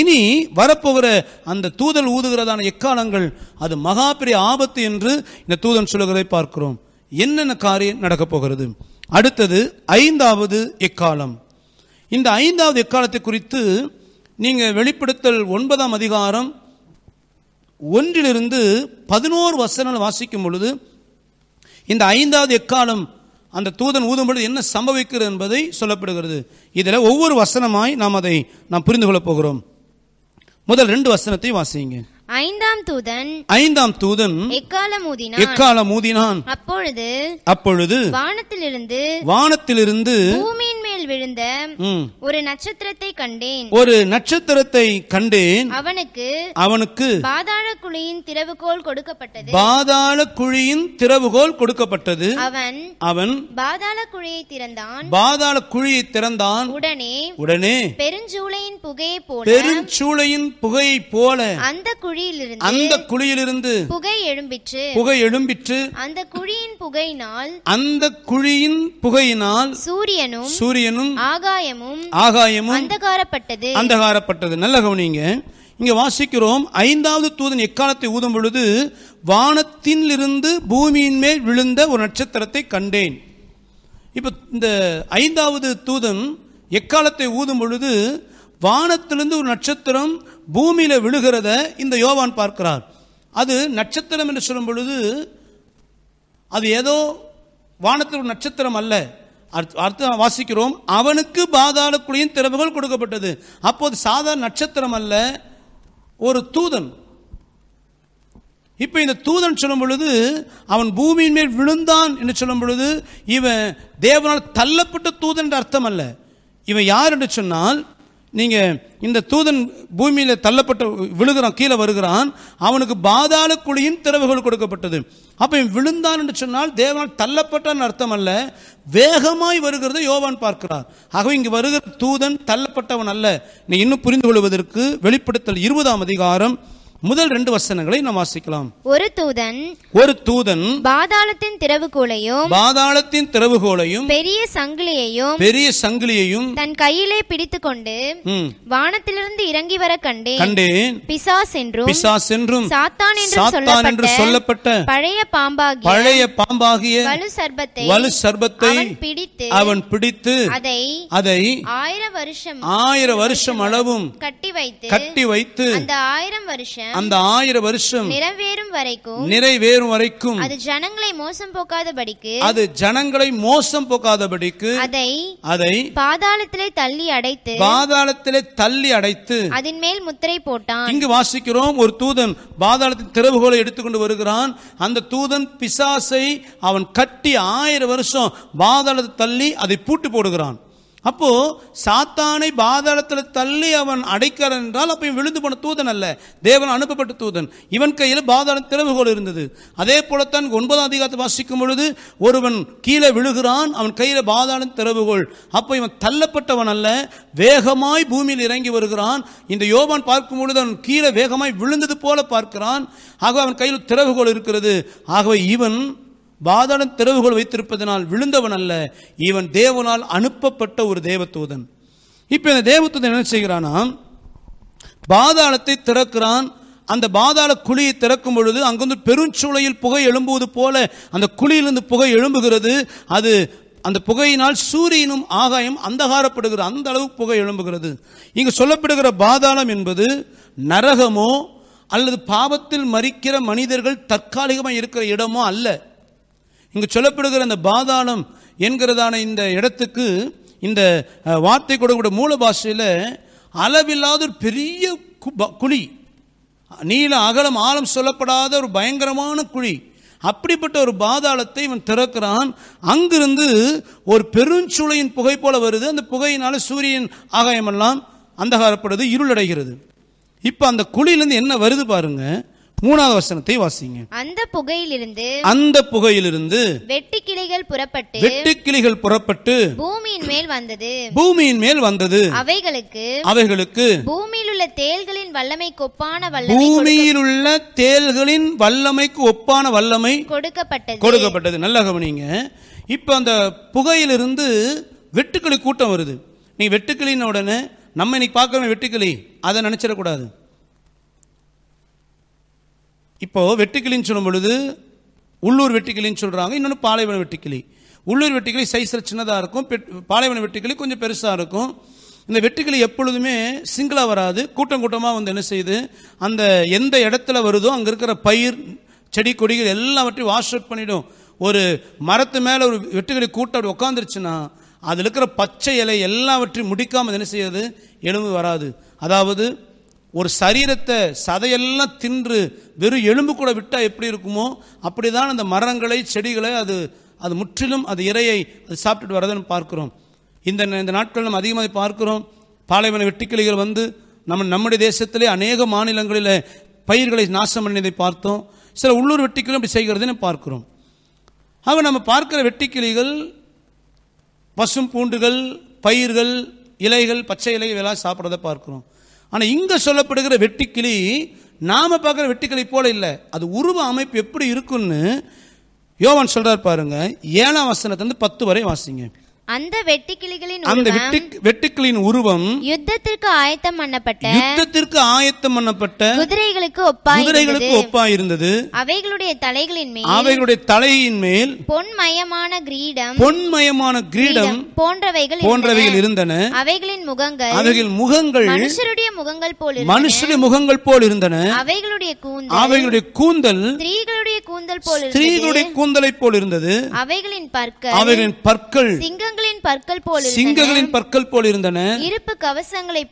S1: இனி வரப்போகிற அந்த தூதல் ஊதுகிறதான எக்காலங்கள் அது மகா பெரிய ஆபத்து என்று இந்த தூதன் சொல்லுகிறதை பார்க்கிறோம் என்னென்ன காரியம் நடக்கப் போகிறது அடுத்தது ஐந்தாவது எக்காலம் இந்த ஐந்தாவது எக்காலத்தை குறித்து நீங்கள் வெளிப்படுத்தல் ஒன்பதாம் அதிகாரம் ஒன்றிலிருந்து பதினோரு வசனங்கள் வாசிக்கும் பொழுது இந்த ஐந்தாவது எக்காலம் அந்த தூதன் ஊதும் பொழுது என்ன சம்பவிக்கிறது என்பதை சொல்லப்படுகிறது இதில் ஒவ்வொரு வசனமாய் நாம் அதை நாம் புரிந்து கொள்ளப் போகிறோம் முதல் ரெண்டு வசனத்தை வாசிங்க
S2: ஐந்தாம் தூதன்
S1: ஐந்தாம் தூதன்
S2: எக்காலம் ஊதினான் எக்காலம் ஊதினான் அப்பொழுது அப்பொழுது வானத்திலிருந்து வானத்திலிருந்து பூமியின் விழுந்த ஒரு நட்சத்திரத்தை கண்டேன் ஒரு
S1: நட்சத்திரத்தை கண்டேன் அவனுக்கு அவனுக்கு
S2: பாதாள குழியின் திறவுகோல் கொடுக்கப்பட்டது
S1: பாதாள குழியின் திறவுகோல் கொடுக்கப்பட்டது அவன் அவன்
S2: பாதாள குழியை திறந்தான்
S1: பாதாள குழியை திறந்தான்
S2: உடனே உடனே பெருஞ்சூளையின் புகையை போல
S1: பெருஞ்சூளையின் புகையை போல
S2: அந்த குழியிலிருந்து அந்த
S1: குழியிலிருந்து
S2: புகை எழும்பிற்று புகை எழும்பிற்று அந்த குழியின் புகையினால்
S1: அந்த குழியின் புகையினால்
S2: சூரியனும் சூரியன் என்னும் ஆகாயமும் ஆகாயமும் அந்தகாரப்பட்டது
S1: அந்தகாரப்பட்டது நல்ல கவனிங்க இங்க வாசிக்கிறோம் ஐந்தாவது தூதன் எக்காலத்தை ஊதும் பொழுது வானத்திலிருந்து பூமியின் மேல் விழுந்த ஒரு நட்சத்திரத்தை கண்டேன் இப்போ இந்த ஐந்தாவது தூதன் எக்காலத்தை ஊதும் பொழுது வானத்திலிருந்து ஒரு நட்சத்திரம் பூமியில விழுகிறத இந்த யோவான் பார்க்கிறார் அது நட்சத்திரம் என்று சொல்லும் பொழுது அது ஏதோ வானத்தில் ஒரு நட்சத்திரம் அல்ல அர்த்தம் வாசிக்கிறோம் அவனுக்கு பாதாள திறவுகள் கொடுக்கப்பட்டது அப்போது சாதாரண நட்சத்திரம் அல்ல ஒரு தூதன் இப்போ இந்த தூதன் சொல்லும் பொழுது அவன் பூமியின் மேல் விழுந்தான் என்று சொல்லும் பொழுது இவன் தேவனால் தள்ளப்பட்ட தூதன் என்ற அர்த்தம் அல்ல இவன் யார் என்று சொன்னால் நீங்கள் இந்த தூதன் பூமியில் தள்ளப்பட்ட விழுகிறான் கீழே வருகிறான் அவனுக்கு பாதாள குழியின் திறவுகள் கொடுக்கப்பட்டது அப்போ விழுந்தான் என்று சொன்னால் தேவனால் தள்ளப்பட்டான்னு அர்த்தம் அல்ல வேகமாய் வருகிறத யோவான் பார்க்கிறார் ஆகவே இங்கு வருகிற தூதன் தள்ளப்பட்டவன் அல்ல நீ இன்னும் புரிந்து கொள்வதற்கு வெளிப்படுத்தல் இருபதாம் அதிகாரம் முதல் ரெண்டு வசனங்களை நாம் வாசிக்கலாம்
S2: ஒரு தூதன்
S1: ஒரு தூதன்
S2: பாதாளத்தின் திறவுகோலையும் பாதாளத்தின்
S1: திறவுகோலையும்
S2: பெரிய சங்கிலியையும்
S1: பெரிய சங்கிலியையும்
S2: தன் கையிலே பிடித்து கொண்டு வானத்திலிருந்து இறங்கி வர கண்டேன் கண்டேன் பிசாஸ் என்றும் பிசாஸ்
S1: என்றும் சாத்தான் என்று சொல்லப்பட்ட
S2: பழைய பாம்பாகிய பழைய
S1: பாம்பாகிய வலு
S2: சர்பத்தை வலு சர்பத்தை பிடித்து அவன்
S1: பிடித்து அதை அதை
S2: ஆயிரம் வருஷம் ஆயிரம்
S1: வருஷம் அளவும்
S2: கட்டி வைத்து கட்டி வைத்து அந்த ஆயிரம் வருஷம் அந்த
S1: ஆயிரம் வருஷம்
S2: நிறைவேறும் வரைக்கும் நிறைவேறும் வரைக்கும் அது ஜனங்களை மோசம் போக்காதபடிக்கு அது
S1: ஜனங்களை மோசம் போக்காதபடிக்கு அதை அதை
S2: பாதாளத்திலே தள்ளி அடைத்து
S1: பாதாளத்திலே தள்ளி அடைத்து
S2: அதன் மேல் முத்திரை போட்டான் இங்கு
S1: வாசிக்கிறோம் ஒரு தூதன் பாதாளத்தின் திறவுகோலை எடுத்துக்கொண்டு வருகிறான் அந்த தூதன் பிசாசை அவன் கட்டி ஆயிரம் வருஷம் பாதாளத்தை தள்ளி அதை பூட்டு போடுகிறான் அப்போ சாத்தானை பாதாளத்தில் தள்ளி அவன் அடைக்கிறான் என்றால் அப்போ இவன் விழுந்து போன தூதன் அல்ல தேவன் அனுப்பப்பட்ட தூதன் இவன் கையில் பாதாளம் திறவுகோல் இருந்தது அதே போலத்தான் ஒன்பதாம் அதிகாரத்தை வாசிக்கும் பொழுது ஒருவன் கீழே விழுகிறான் அவன் கையில் பாதாளம் திறவுகோல் அப்போ இவன் தள்ளப்பட்டவன் அல்ல வேகமாய் பூமியில் இறங்கி வருகிறான் இந்த யோபான் பார்க்கும் பொழுது அவன் கீழே வேகமாய் விழுந்தது போல பார்க்கிறான் ஆகவே அவன் கையில் திறவுகோல் இருக்கிறது ஆகவே இவன் வாதன தெருவுகள் வைத்திருப்பதனால் விழுந்தவன் அல்ல இவன் தேவனால் அனுப்பப்பட்ட ஒரு தேவத்தூதன் இப்போ இந்த தேவத்தூதன் என்ன செய்கிறானா பாதாளத்தை திறக்கிறான் அந்த பாதாள குழியை திறக்கும் பொழுது அங்கிருந்து பெருஞ்சூளையில் புகை எழும்புவது போல அந்த குழியிலிருந்து புகை எழும்புகிறது அது அந்த புகையினால் சூரியனும் ஆகாயம் அந்தகாரப்படுகிறது அந்த அளவு புகை எழும்புகிறது இங்கு சொல்லப்படுகிற பாதாளம் என்பது நரகமோ அல்லது பாவத்தில் மறிக்கிற மனிதர்கள் தற்காலிகமாக இருக்கிற இடமோ அல்ல இங்கு சொல்லப்படுகிற அந்த பாதாளம் என்கிறதான இந்த இடத்துக்கு இந்த வார்த்தை கூட மூல பாஷையில் அளவில்லாத ஒரு பெரிய குழி நீள அகலம் ஆழம் சொல்லப்படாத ஒரு பயங்கரமான குழி அப்படிப்பட்ட ஒரு பாதாளத்தை இவன் திறக்கிறான் அங்கிருந்து ஒரு பெருஞ்சுளையின் புகை போல வருது அந்த புகையினால சூரியன் ஆகாயமெல்லாம் அந்தகாரப்படுது இருளடைகிறது இப்போ அந்த குழியிலேருந்து என்ன வருது பாருங்கள் மூணாவது வசனத்தை வாசிங்க
S2: அந்த புகையிலிருந்து அந்த
S1: புகையிலிருந்து
S2: வெட்டி கிளைகள் புறப்பட்டு வெட்டி
S1: கிளைகள் புறப்பட்டு
S2: பூமியின் மேல் வந்தது
S1: பூமியின் மேல் வந்தது
S2: அவைகளுக்கு அவைகளுக்கு பூமியில் உள்ள தேள்களின் வல்லமைக்கு ஒப்பான வல்லமை பூமியில்
S1: உள்ள தேள்களின் வல்லமைக்கு ஒப்பான வல்லமை
S2: கொடுக்கப்பட்டது கொடுக்கப்பட்டது
S1: நல்ல கவனிங்க இப்போ அந்த புகையிலிருந்து வெட்டுக்கிளி கூட்டம் வருது நீ வெட்டுக்கிளின உடனே நம்ம இன்னைக்கு பார்க்குறோம் வெட்டுக்கிளி அதை நினைச்சிடக்கூடாது இப்போது வெட்டுக்கிளின்னு சொல்லும் பொழுது உள்ளூர் வெட்டுக்கிளின்னு சொல்கிறாங்க இன்னொன்று பாலைவன வெட்டுக்கிளி உள்ளூர் வெட்டுக்கிளி சைஸில் சின்னதாக இருக்கும் பாலைவன வெட்டுக்கிளி கொஞ்சம் பெருசாக இருக்கும் இந்த வெட்டுக்கிளி எப்பொழுதுமே சிங்கிளாக வராது கூட்டம் கூட்டமாக வந்து என்ன செய்யுது அந்த எந்த இடத்துல வருதோ அங்கே இருக்கிற பயிர் செடி கொடிகள் எல்லாவற்றையும் வாஷ் அவுட் பண்ணிடும் ஒரு மரத்து மேலே ஒரு வெட்டுக்கிளி கூட்டம் உட்காந்துருச்சுன்னா அதில் இருக்கிற பச்சை இலை எல்லாவற்றையும் முடிக்காமல் என்ன செய்யாது எலும்பு வராது அதாவது ஒரு சரீரத்தை சதையெல்லாம் தின்று வெறும் எலும்பு கூட விட்டால் எப்படி இருக்குமோ அப்படி தான் அந்த மரங்களை செடிகளை அது அது முற்றிலும் அது இறையை அது சாப்பிட்டுட்டு வர்றதுன்னு பார்க்குறோம் இந்த இந்த நாட்கள் நம்ம அதிகமாக பார்க்குறோம் பாலைவன வெட்டிக்கிளிகள் வந்து நம்ம நம்முடைய தேசத்திலே அநேக மாநிலங்களில் பயிர்களை நாசம் பண்ணியதை பார்த்தோம் சில உள்ளூர் வெட்டிக்கிளும் அப்படி செய்கிறதுன்னு பார்க்குறோம் ஆக நம்ம பார்க்குற வெட்டிக்கிளிகள் பசும் பூண்டுகள் பயிர்கள் இலைகள் பச்சை இலைகள் எல்லாம் சாப்பிட்றத பார்க்குறோம் ஆனால் இங்கே சொல்லப்படுகிற வெட்டிக்கிளி நாம் பார்க்குற வெட்டிக்கிளி போல இல்லை அது உருவ அமைப்பு எப்படி இருக்குன்னு யோவான் சொல்கிறார் பாருங்கள் ஏழாம் வசனத்துலேருந்து பத்து வரை வாசிங்க
S2: அந்த வெட்டுக்கிளிகளின் அந்த
S1: வெட்டுக்கிளின் உருவம்
S2: யுத்தத்திற்கு ஆயத்தம் பண்ணப்பட்ட யுத்தத்திற்கு ஆயத்தம் பண்ணப்பட்ட குதிரைகளுக்கு ஒப்பாய் குதிரைகளுக்கு
S1: ஒப்பாய் இருந்தது
S2: அவைகளுடைய தலைகளின் மேல் அவைகளுடைய
S1: தலையின் மேல்
S2: பொன்மயமான கிரீடம்
S1: பொன்மயமான கிரீடம்
S2: போன்றவைகள் போன்றவைகள் இருந்தன அவைகளின் முகங்கள் அவைகள் முகங்கள் மனுஷருடைய முகங்கள் போல் மனுஷருடைய
S1: முகங்கள் போல் இருந்தன
S2: அவைகளுடைய கூந்தல் அவைகளுடைய கூந்தல் ஸ்திரீகளுடைய கூந்தல் போல் ஸ்திரீகளுடைய
S1: கூந்தலை போல் இருந்தது
S2: அவைகளின் பற்கள் அவைகளின் பற்கள் சிங்கம் சிங்கங்களின் பற்கள் போல சிங்கங்களின்
S1: பற்கள் போல இருந்தன
S2: இருப்பு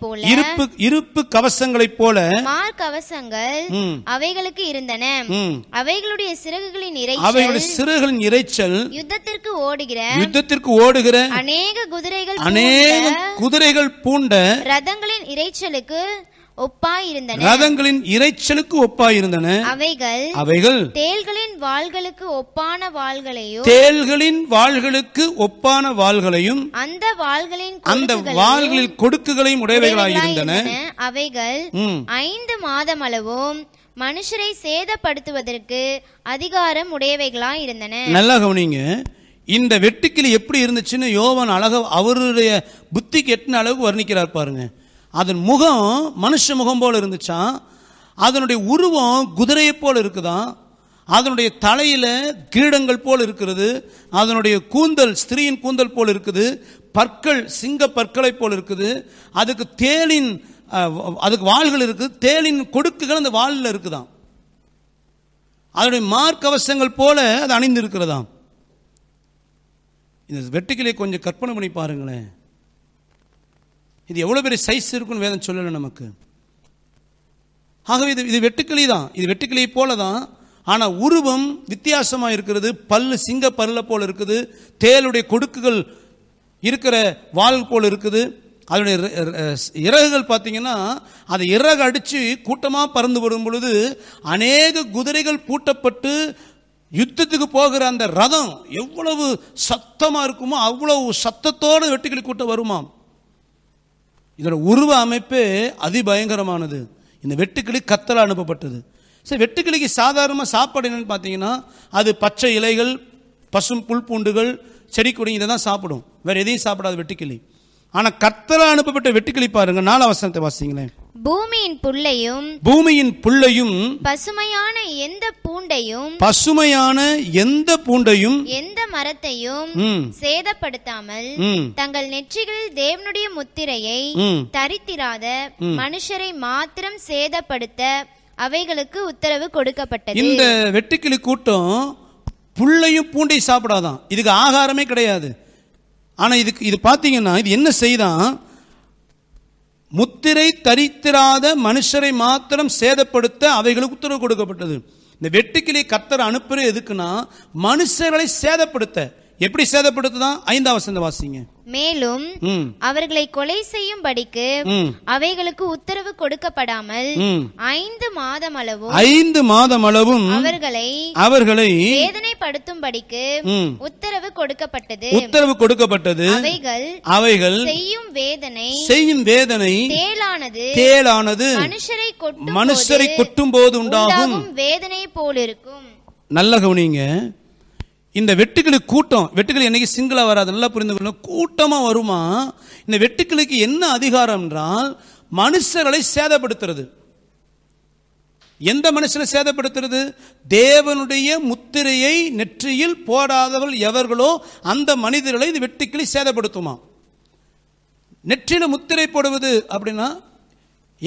S2: போல இருப்பு
S1: இருப்பு போல
S2: மார் கவசங்கள் அவைகளுக்கு இருந்தன அவைகளுடைய சிறகுகளின் இறைச்சல் அவைகளுடைய
S1: சிறகுகளின் இறைச்சல்
S2: யுத்தத்திற்கு ஓடுகிற
S1: யுத்தத்திற்கு ஓடுகிற
S2: அநேக குதிரைகள் அநேக
S1: குதிரைகள் பூண்ட
S2: ரதங்களின் இறைச்சலுக்கு ஒப்பாயிருந்தன ரதங்களின்
S1: இறைச்சலுக்கு ஒப்பாயிருந்தன
S2: அவைகள் அவைகள் தேல்களின் வாள்களுக்கு ஒப்பான வாள்களையும் தேல்களின்
S1: வாள்களுக்கு ஒப்பான வாள்களையும்
S2: அந்த வாள்களின் அந்த வாள்களில் கொடுக்குகளையும் உடையவைகளாயிருந்தன அவைகள் ஐந்து மாதம் அளவும் மனுஷரை சேதப்படுத்துவதற்கு அதிகாரம் உடையவைகளா இருந்தன நல்லா
S1: கவனிங்க இந்த வெட்டுக்கிளி எப்படி இருந்துச்சுன்னு யோவன் அழக அவருடைய புத்திக்கு எட்டின அளவுக்கு வர்ணிக்கிறார் பாருங்க அதன் முகம் மனுஷ முகம் போல் இருந்துச்சான் அதனுடைய உருவம் குதிரையை போல் இருக்குதான் அதனுடைய தலையில் கிரீடங்கள் போல் இருக்கிறது அதனுடைய கூந்தல் ஸ்திரீயின் கூந்தல் போல் இருக்குது பற்கள் சிங்க பற்களை போல் இருக்குது அதுக்கு தேலின் அதுக்கு வாள்கள் இருக்குது தேலின் கொடுக்குகள் அந்த வாளில் இருக்குதான் அதனுடைய மார்க்கவசங்கள் போல அது அணிந்து இருக்கிறதாம் இந்த வெட்டுக்கிளை கொஞ்சம் கற்பனை பண்ணி பாருங்களேன் இது எவ்வளோ பெரிய சைஸ் இருக்குன்னு வேதம் சொல்லலை நமக்கு ஆகவே இது இது வெட்டுக்கிளி தான் இது வெட்டுக்கிளி போல தான் ஆனால் உருவம் வித்தியாசமாக இருக்கிறது பல்லு சிங்க பல்ல போல் இருக்குது தேலுடைய கொடுக்குகள் இருக்கிற வால் போல் இருக்குது அதனுடைய இறகுகள் பார்த்தீங்கன்னா அதை இறகு அடித்து கூட்டமாக பறந்து வரும் பொழுது அநேக குதிரைகள் பூட்டப்பட்டு யுத்தத்துக்கு போகிற அந்த ரதம் எவ்வளவு சத்தமாக இருக்குமோ அவ்வளவு சத்தத்தோடு வெட்டுக்கிளி கூட்டம் வருமாம் இதோட உருவ அமைப்பே அதிபயங்கரமானது இந்த வெட்டுக்கிளி கத்தலாக அனுப்பப்பட்டது சரி வெட்டுக்கிளிக்கு சாதாரணமாக சாப்பாடு என்னென்னு பார்த்தீங்கன்னா அது பச்சை இலைகள் பசும் புல் பூண்டுகள் செடி கொடி இதை தான் சாப்பிடும் வேறு எதையும் சாப்பிடாது வெட்டுக்கிளி ஆனால் கத்தலாக அனுப்பப்பட்ட வெட்டுக்கிளி பாருங்கள் நாலு அவசரத்தை வாசிங்களேன்
S2: பூமியின் புல்லையும்
S1: பூமியின் புல்லையும்
S2: பசுமையான எந்த பூண்டையும்
S1: பசுமையான எந்த பூண்டையும்
S2: எந்த மரத்தையும் சேதப்படுத்தாமல் தங்கள் நெற்றிகளில் தேவனுடைய முத்திரையை தரித்திராத மனுஷரை மாத்திரம் சேதப்படுத்த அவைகளுக்கு உத்தரவு கொடுக்கப்பட்டது இந்த
S1: வெட்டுக்கிளி கூட்டம் புல்லையும் பூண்டை சாப்பிடாதான் இதுக்கு ஆகாரமே கிடையாது ஆனா இதுக்கு இது பாத்தீங்கன்னா இது என்ன செய்தான் முத்திரை தரித்திராத மனுஷரை மாத்திரம் சேதப்படுத்த அவைகளுக்கு உத்தரவு கொடுக்கப்பட்டது இந்த வெட்டுக்கிளி கத்தர் அனுப்புறது எதுக்குன்னா மனுஷர்களை சேதப்படுத்த எப்படி சேதப்படுத்துதான் ஐந்தாம் வசந்த வாசிங்க
S2: மேலும் அவர்களை கொலை செய்யும் படிக்கு அவைகளுக்கு உத்தரவு கொடுக்கப்படாமல் ஐந்து மாதம் அளவும் ஐந்து மாதம் அளவும் அவர்களை அவர்களை வேதனைப்படுத்தும் படிக்கு உத்தரவு கொடுக்கப்பட்டது உத்தரவு
S1: கொடுக்கப்பட்டது அவைகள்
S2: அவைகள் செய்யும் வேதனை
S1: செய்யும் வேதனை
S2: தேலானது தேலானது மனுஷரை மனுஷரை கொட்டும் போது உண்டாகும் வேதனை போல் இருக்கும்
S1: நல்ல கவனிங்க இந்த வெட்டுக்களுக்கு கூட்டம் வெட்டுக்களை என்னைக்கு சிங்கிளாக வராது நல்லா புரிந்து கொள்ளணும் கூட்டமாக வருமா இந்த வெட்டுக்களுக்கு என்ன அதிகாரம் என்றால் மனுஷர்களை சேதப்படுத்துறது எந்த மனுஷனை சேதப்படுத்துறது தேவனுடைய முத்திரையை நெற்றியில் போடாதவள் எவர்களோ அந்த மனிதர்களை இந்த வெட்டுக்களை சேதப்படுத்துமா நெற்றியில முத்திரை போடுவது அப்படின்னா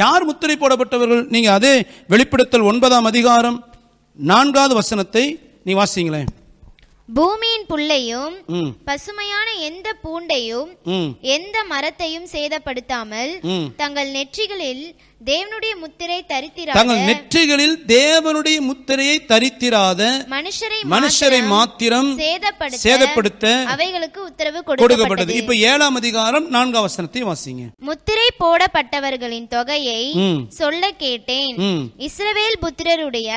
S1: யார் முத்திரை போடப்பட்டவர்கள் நீங்கள் அதே வெளிப்படுத்தல் ஒன்பதாம் அதிகாரம் நான்காவது வசனத்தை நீ வாசிங்களேன்
S2: பூமியின் புல்லையும் பசுமையான எந்த பூண்டையும் எந்த மரத்தையும் சேதப்படுத்தாமல் தங்கள் நெற்றிகளில் தேவனுடைய முத்திரை தரித்திராத தங்கள்
S1: நெற்றிகளில் தேவனுடைய முத்திரையை தரித்திராத
S2: மனுஷரை மனுஷரை மாத்திரம் சேதப்படுத்த அவைகளுக்கு உத்தரவு கொடுக்கப்பட்டது இப்ப
S1: ஏழாம் அதிகாரம் நான்காம் வசனத்தை வாசிங்க
S2: முத்திரை போடப்பட்டவர்களின் தொகையை சொல்ல கேட்டேன் இஸ்ரவேல் புத்திரருடைய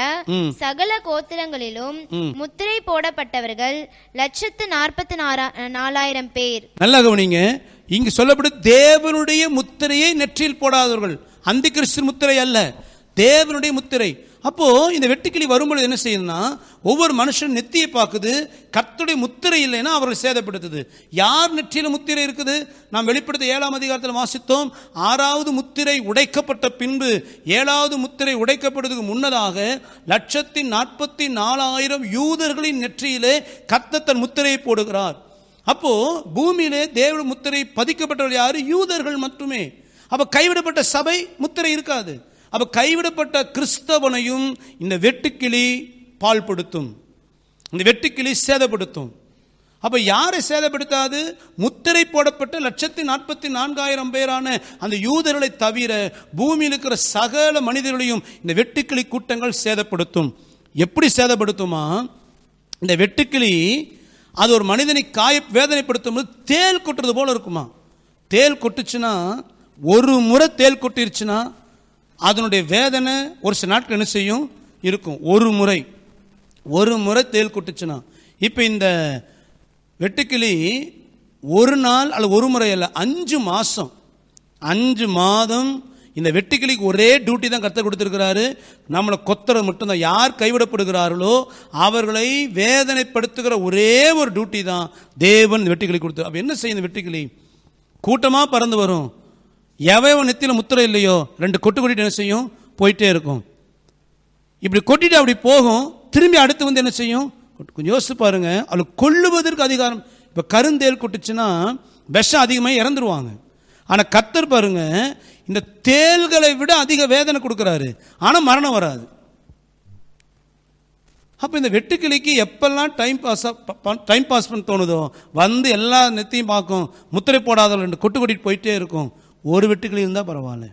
S2: சகல கோத்திரங்களிலும் முத்திரை போடப்பட்டவர்கள் லட்சத்து நாற்பத்தி நாலாயிரம் பேர்
S1: நல்லா கவனிங்க இங்கு சொல்லப்படும் தேவனுடைய முத்திரையை நெற்றில் போடாதவர்கள் அந்த கிறிஸ்தின் முத்திரை அல்ல தேவனுடைய முத்திரை அப்போது இந்த வெட்டுக்கிளி வரும்பொழுது என்ன செய்யுதுன்னா ஒவ்வொரு மனுஷன் நெத்தியை பார்க்குது கத்துடைய முத்திரை இல்லைன்னா அவர்கள் சேதப்படுத்துது யார் நெற்றியில் முத்திரை இருக்குது நாம் வெளிப்படுத்த ஏழாம் அதிகாரத்தில் வாசித்தோம் ஆறாவது முத்திரை உடைக்கப்பட்ட பின்பு ஏழாவது முத்திரை உடைக்கப்படுவதற்கு முன்னதாக லட்சத்தி நாற்பத்தி நாலாயிரம் யூதர்களின் நெற்றியிலே கத்தத்தன் முத்திரையை போடுகிறார் அப்போது பூமியிலே தேவ முத்திரை பதிக்கப்பட்டவர் யார் யூதர்கள் மட்டுமே அப்போ கைவிடப்பட்ட சபை முத்திரை இருக்காது அப்போ கைவிடப்பட்ட கிறிஸ்தவனையும் இந்த வெட்டுக்கிளி பால்படுத்தும் இந்த வெட்டுக்கிளி சேதப்படுத்தும் அப்போ யாரை சேதப்படுத்தாது முத்திரை போடப்பட்ட லட்சத்தி நாற்பத்தி நான்காயிரம் பேரான அந்த யூதர்களை தவிர பூமியில் இருக்கிற சகல மனிதர்களையும் இந்த வெட்டுக்கிளி கூட்டங்கள் சேதப்படுத்தும் எப்படி சேதப்படுத்துமா இந்த வெட்டுக்கிளி அது ஒரு மனிதனை காய வேதனைப்படுத்தும் போது தேல் கொட்டுறது போல இருக்குமா தேல் கொட்டுச்சுன்னா ஒரு முறை தேல் கொட்டிருச்சுன்னா அதனுடைய வேதனை ஒரு சில நாட்கள் என்ன செய்யும் இருக்கும் ஒரு முறை ஒரு முறை தேல் கொட்டுச்சுன்னா இப்போ இந்த வெட்டுக்கிளி ஒரு நாள் அல்ல ஒரு முறை இல்லை அஞ்சு மாதம் அஞ்சு மாதம் இந்த வெட்டுக்கிளிக்கு ஒரே டியூட்டி தான் கற்று கொடுத்துருக்கிறாரு நம்மளை கொத்தரை மட்டும்தான் யார் கைவிடப்படுகிறார்களோ அவர்களை வேதனைப்படுத்துகிற ஒரே ஒரு டியூட்டி தான் தேவன் வெட்டுக்கிளி கொடுத்து அப்போ என்ன செய்யும் இந்த வெட்டுக்கிளி கூட்டமாக பறந்து வரும் எவையோ நெத்தியில் முத்திரை இல்லையோ ரெண்டு கொட்டு கொட்டிட்டு என்ன செய்யும் போயிட்டே இருக்கும் இப்படி கொட்டிட்டு அப்படி போகும் திரும்பி அடுத்து வந்து என்ன செய்யும் கொஞ்சம் யோசிச்சு பாருங்க அதில் கொள்ளுவதற்கு அதிகாரம் இப்போ கருந்தேல் கொட்டுச்சுன்னா விஷம் அதிகமாக இறந்துருவாங்க ஆனால் கத்தர் பாருங்க இந்த தேல்களை விட அதிக வேதனை கொடுக்குறாரு ஆனால் மரணம் வராது அப்போ இந்த வெட்டுக்கிளிக்கு எப்பெல்லாம் டைம் பாஸ் டைம் பாஸ் பண்ண தோணுதோ வந்து எல்லா நெத்தையும் பார்க்கும் முத்திரை ரெண்டு கொட்டு கொட்டிட்டு போயிட்டே இருக்கும் ஒரு வெட்டுக்கிளி இருந்தால் பரவாயில்ல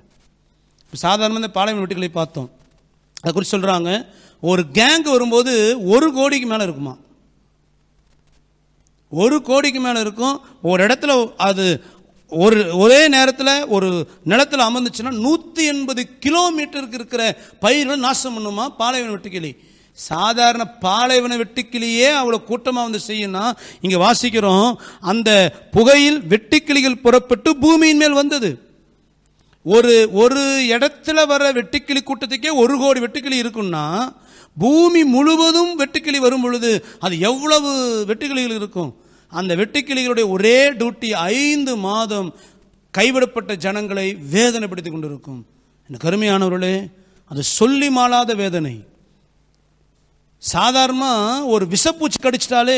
S1: இப்போ சாதாரணமாக இந்த பாலைவன் வெட்டுக்களை பார்த்தோம் அதை குறித்து சொல்கிறாங்க ஒரு கேங் வரும்போது ஒரு கோடிக்கு மேலே இருக்குமா ஒரு கோடிக்கு மேலே இருக்கும் ஒரு இடத்துல அது ஒரு ஒரே நேரத்தில் ஒரு நிலத்தில் அமர்ந்துச்சுன்னா நூற்றி எண்பது கிலோமீட்டருக்கு இருக்கிற பயிர்களை நாசம் பண்ணுமா பாலைவன வெட்டுக்கிளி சாதாரண பாலைவன வெட்டுக்கிளியே அவ்வளோ கூட்டமாக வந்து செய்யணும் இங்கே வாசிக்கிறோம் அந்த புகையில் வெட்டுக்கிளிகள் புறப்பட்டு பூமியின் மேல் வந்தது ஒரு ஒரு இடத்துல வர வெட்டுக்கிளி கூட்டத்துக்கே ஒரு கோடி வெட்டுக்கிளி இருக்குன்னா பூமி முழுவதும் வெட்டுக்கிளி வரும் பொழுது அது எவ்வளவு வெட்டுக்கிளிகள் இருக்கும் அந்த வெட்டுக்கிளிகளுடைய ஒரே டியூட்டி ஐந்து மாதம் கைவிடப்பட்ட ஜனங்களை வேதனைப்படுத்தி கொண்டிருக்கும் எனக்கு கருமையானவர்களே அது சொல்லி மாளாத வேதனை சாதாரணமாக ஒரு விஷப்பூச்சி கடிச்சிட்டாலே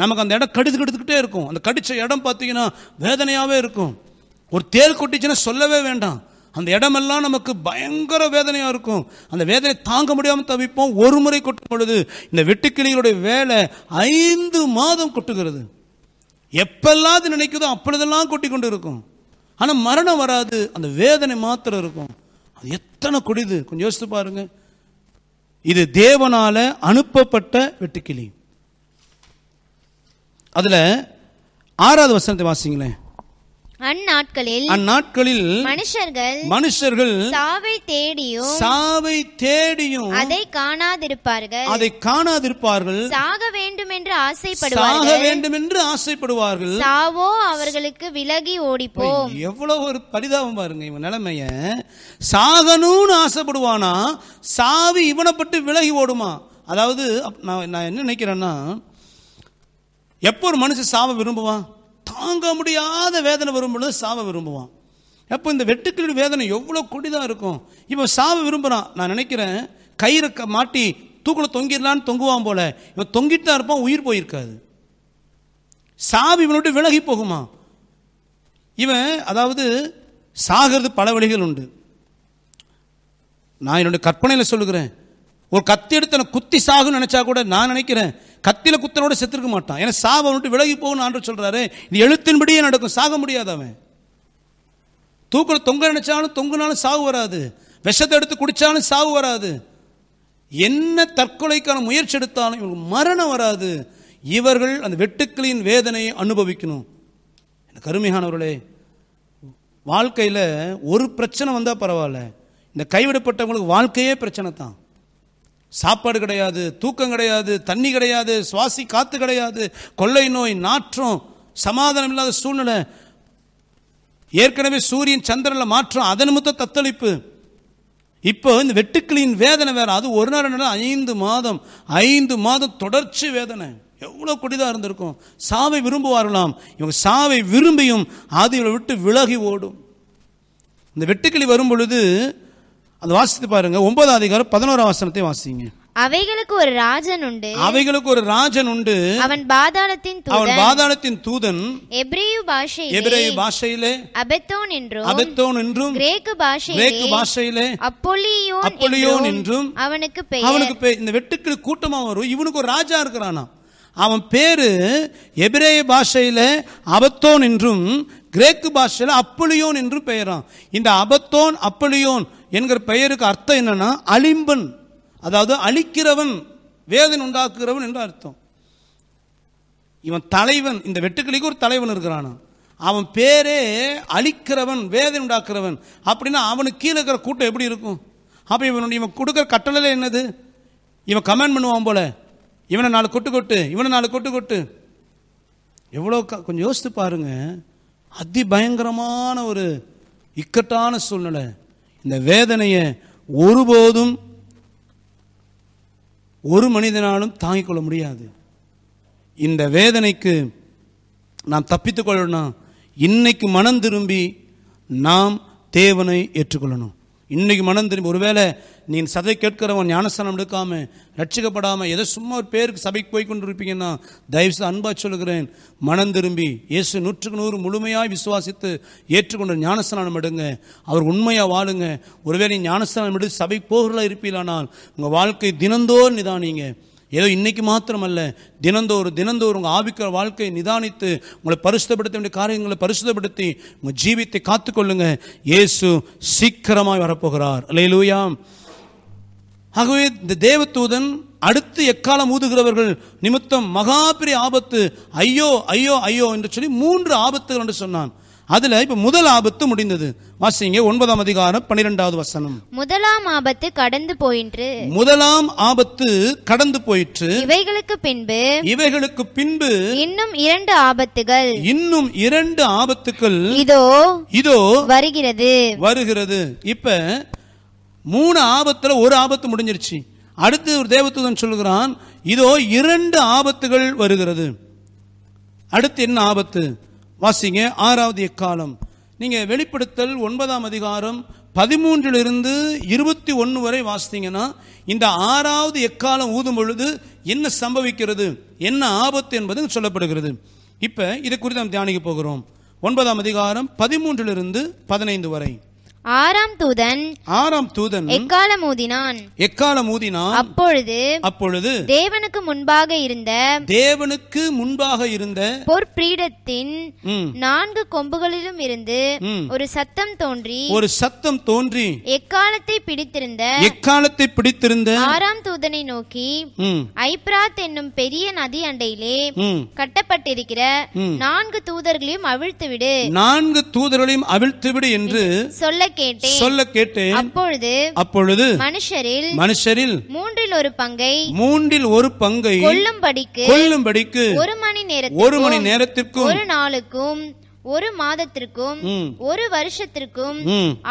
S1: நமக்கு அந்த இடம் கடிது கடித்துக்கிட்டே இருக்கும் அந்த கடித்த இடம் பார்த்தீங்கன்னா வேதனையாகவே இருக்கும் ஒரு தேல் கொட்டிச்சுன்னா சொல்லவே வேண்டாம் அந்த இடமெல்லாம் நமக்கு பயங்கர வேதனையாக இருக்கும் அந்த வேதனை தாங்க முடியாமல் தவிப்போம் ஒரு முறை கொட்டும் பொழுது இந்த வெட்டுக்கிளிகளுடைய வேலை ஐந்து மாதம் கொட்டுகிறது எப்பெல்லாம் அது நினைக்குதோ அப்பொழுதெல்லாம் கொட்டி கொண்டு இருக்கும் ஆனால் மரணம் வராது அந்த வேதனை மாத்திரம் இருக்கும் அது எத்தனை கொடிது கொஞ்சம் யோசித்து பாருங்கள் இது தேவனால அனுப்பப்பட்ட வெட்டுக்கிளி அதில் ஆறாவது வசனத்தை வாசிங்களேன்
S2: அந்நாட்களில் அந்நாட்களில் மனுஷர்கள் மனுஷர்கள் சாவை தேடியும் சாவை தேடியும் அதை காணாதிருப்பார்கள் அதை
S1: காணாதிருப்பார்கள்
S2: சாக வேண்டும் என்று ஆசைப்படுவார்கள் சாக
S1: வேண்டும் என்று ஆசைப்படுவார்கள் சாவோ
S2: அவர்களுக்கு விலகி ஓடிப்போம் எவ்வளவு
S1: ஒரு பரிதாபம் பாருங்க இவன் நிலைமைய சாகணும்னு ஆசைப்படுவானா சாவி இவனப்பட்டு விலகி ஓடுமா அதாவது நான் நான் என்ன நினைக்கிறேன்னா எப்போ ஒரு மனுஷன் சாவ விரும்புவான் தாங்க முடியாத வேதனை விரும்புறது சாவ விரும்புவான் அப்போ இந்த வெட்டுக்கிழி வேதனை எவ்வளோ கொடிதாக இருக்கும் இப்போ சாவ விரும்புகிறான் நான் நினைக்கிறேன் கயிறு க மாட்டி தூக்கில் தொங்கிடலான்னு தொங்குவான் போல இவன் தொங்கிட்டு தான் இருப்பான் உயிர் போயிருக்காது சாவு இவனோட விலகி போகுமா இவன் அதாவது சாகிறது பல வழிகள் உண்டு நான் என்னுடைய கற்பனையில் சொல்லுகிறேன் ஒரு கத்தி எடுத்து எனக்கு குத்தி சாகுன்னு நினச்சா கூட நான் நினைக்கிறேன் கத்தியில் குத்தனோட செத்துருக்க மாட்டான் என சாவை விட்டு விலகி போகணும் ஆண்டு சொல்கிறாரு இது எழுத்தின்படியே நடக்கும் சாக முடியாது அவன் தூக்கில் தொங்க நினச்சாலும் தொங்குனாலும் சாவு வராது விஷத்தை எடுத்து குடித்தாலும் சாவு வராது என்ன தற்கொலைக்கான முயற்சி எடுத்தாலும் இவங்களுக்கு மரணம் வராது இவர்கள் அந்த வெட்டுக்களின் வேதனையை அனுபவிக்கணும் கருமையானவர்களே வாழ்க்கையில் ஒரு பிரச்சனை வந்தால் பரவாயில்ல இந்த கைவிடப்பட்டவங்களுக்கு வாழ்க்கையே பிரச்சனை தான் சாப்பாடு கிடையாது தூக்கம் கிடையாது தண்ணி கிடையாது சுவாசி காற்று கிடையாது கொள்ளை நோய் நாற்றம் சமாதானம் இல்லாத சூழ்நிலை ஏற்கனவே சூரியன் சந்திரனில் மாற்றம் அதன் மொத்த தத்தளிப்பு இப்போ இந்த வெட்டுக்கிளியின் வேதனை வேறு அது ஒரு நாள் என்ன ஐந்து மாதம் ஐந்து மாதம் தொடர்ச்சி வேதனை எவ்வளோ கொடிதாக இருந்திருக்கும் சாவை விரும்புவார்களாம் இவங்க சாவை விரும்பியும் அது இவளை விட்டு விலகி ஓடும் இந்த வெட்டுக்கிளி வரும் பொழுது அந்த வாசித்து பாருங்க ஒன்பதாம் அதிகாரம் பதினோராம் வாசனத்தை வாசிங்க
S2: அவைகளுக்கு ஒரு ராஜன் உண்டு
S1: அவைகளுக்கு ஒரு ராஜன் உண்டு
S2: அவன் பாதாளத்தின் அவன் பாதாளத்தின் தூதன் எப்ரேயு பாஷையிலே எப்ரேயு பாஷையிலே அபெத்தோன் என்றும் அபெத்தோன் என்றும் கிரேக்கு பாஷையிலே கிரேக்க பாஷையிலே அப்பொலியோன் அப்பொலியோன் என்றும் அவனுக்கு பெயர் அவனுக்கு
S1: பெயர் இந்த வெட்டுக்கு கூட்டமா வரும் இவனுக்கு ஒரு ராஜா இருக்கிறானா அவன் பேரு எபிரேய பாஷையில அபத்தோன் என்றும் கிரேக்கு பாஷையில அப்பொலியோன் என்றும் பெயரான் இந்த அபத்தோன் அப்பொலியோன் என்கிற பெயருக்கு அர்த்தம் என்னன்னா அழிம்பன் அதாவது அழிக்கிறவன் வேதனை உண்டாக்குகிறவன் என்று அர்த்தம் இவன் தலைவன் இந்த வெட்டுக்கிளிக்கு ஒரு தலைவன் இருக்கிறான் அவன் பேரே அழிக்கிறவன் வேதனை உண்டாக்குறவன் அப்படின்னா அவனுக்கு கீழே இருக்கிற கூட்டம் எப்படி இருக்கும் அப்போ இவன் இவன் கொடுக்குற கட்டளையில் என்னது இவன் கமெண்ட் பண்ணுவான் போல இவனை நாலு கொட்டு கொட்டு இவனை நாலு கொட்டு கொட்டு எவ்வளோ கொஞ்சம் யோசித்து பாருங்கள் அதி பயங்கரமான ஒரு இக்கட்டான சூழ்நிலை இந்த வேதனையை ஒருபோதும் ஒரு மனிதனாலும் தாங்கிக் கொள்ள முடியாது இந்த வேதனைக்கு நாம் தப்பித்துக் கொள்ளணும்னா இன்னைக்கு மனம் திரும்பி நாம் தேவனை ஏற்றுக்கொள்ளணும் இன்னைக்கு மனம் திரும்பி ஒருவேளை நீ சதை கேட்கிறவன் ஞானஸ்தானம் எடுக்காமல் ரட்சிக்கப்படாமல் ஏதோ சும்மா ஒரு பேருக்கு சபைக்கு போய் கொண்டு இருப்பீங்கன்னா தயவுசெய்து அன்பாக சொல்லுகிறேன் மனம் திரும்பி இயேசு நூற்றுக்கு நூறு முழுமையாக விசுவாசித்து ஏற்றுக்கொண்டு ஞானஸ்தானம் எடுங்க அவர் உண்மையாக வாழுங்க ஒருவேளை ஞானஸ்தானம் எடுத்து சபை போகிறதா இருப்பீங்களானால் உங்கள் வாழ்க்கை தினந்தோறும் நிதானிங்க ஏதோ இன்றைக்கி மாத்திரமல்ல தினந்தோறும் தினந்தோறும் உங்கள் ஆவிக்கிற வாழ்க்கையை நிதானித்து உங்களை பரிசுத்தப்படுத்த வேண்டிய காரியங்களை பரிசுத்தப்படுத்தி உங்கள் ஜீவித்தை காத்துக்கொள்ளுங்க இயேசு சீக்கிரமாக வரப்போகிறார் இல்லை லூயாம் ஆகவே இந்த தேவதூதன் அடுத்து எக்காலம் ஊதுகிறவர்கள் நிமித்தம் மகா பெரிய ஆபத்து ஐயோ ஐயோ ஐயோ என்று சொல்லி மூன்று ஆபத்துகள் என்று சொன்னான் அதுல இப்ப முதல் ஆபத்து முடிந்தது வாசிங்க ஒன்பதாம் அதிகாரம் பன்னிரெண்டாவது வசனம்
S2: முதலாம் ஆபத்து கடந்து போயிற்று
S1: முதலாம் ஆபத்து கடந்து போயிற்று
S2: இவைகளுக்கு பின்பு
S1: இவைகளுக்கு பின்பு
S2: இன்னும் இரண்டு ஆபத்துகள்
S1: இன்னும் இரண்டு ஆபத்துகள் இதோ இதோ வருகிறது வருகிறது இப்ப மூணு ஆபத்தில் ஒரு ஆபத்து முடிஞ்சிருச்சு அடுத்து ஒரு தேவத்துதன் சொல்கிறான் இதோ இரண்டு ஆபத்துகள் வருகிறது அடுத்து என்ன ஆபத்து வாசிங்க ஆறாவது எக்காலம் நீங்கள் வெளிப்படுத்தல் ஒன்பதாம் அதிகாரம் பதிமூன்றிலிருந்து இருபத்தி ஒன்று வரை வாசித்தீங்கன்னா இந்த ஆறாவது எக்காலம் ஊதும் பொழுது என்ன சம்பவிக்கிறது என்ன ஆபத்து என்பது சொல்லப்படுகிறது இப்போ இது குறித்து நாம் தியானிக்க போகிறோம் ஒன்பதாம் அதிகாரம் பதிமூன்றிலிருந்து பதினைந்து வரை
S2: ஆறாம் தூதன்
S1: ஆறாம் தூதன்
S2: எக்காலம் ஊதினான்
S1: எக்காலம் ஊதினான் அப்பொழுது அப்பொழுது
S2: தேவனுக்கு முன்பாக இருந்த
S1: தேவனுக்கு முன்பாக இருந்த
S2: பொற்பீடத்தின் நான்கு கொம்புகளிலும் இருந்து ஒரு சத்தம் தோன்றி ஒரு
S1: சத்தம் தோன்றி
S2: எக்காலத்தை பிடித்திருந்த
S1: எக்காலத்தை பிடித்திருந்த ஆறாம்
S2: தூதனை நோக்கி ஐப்ராத் என்னும் பெரிய நதி அண்டையிலே கட்டப்பட்டிருக்கிற நான்கு தூதர்களையும் அவிழ்த்துவிடு
S1: நான்கு தூதர்களையும் அவிழ்த்துவிடு என்று
S2: சொல்ல கேட்டேன் சொல்ல கேட்டேன் அப்பொழுது அப்பொழுது மனுஷரில் மனுஷரில் மூன்றில் ஒரு பங்கை
S1: மூன்றில் ஒரு பங்கை
S2: கொல்லும்படிக்கு கொல்லும்படிக்கு ஒரு மணி நேரத்துக்கும் ஒரு மணி நேரத்திற்கும் ஒரு நாளுக்கும் ஒரு மாதத்திற்கும் ஒரு வருஷத்திற்கும்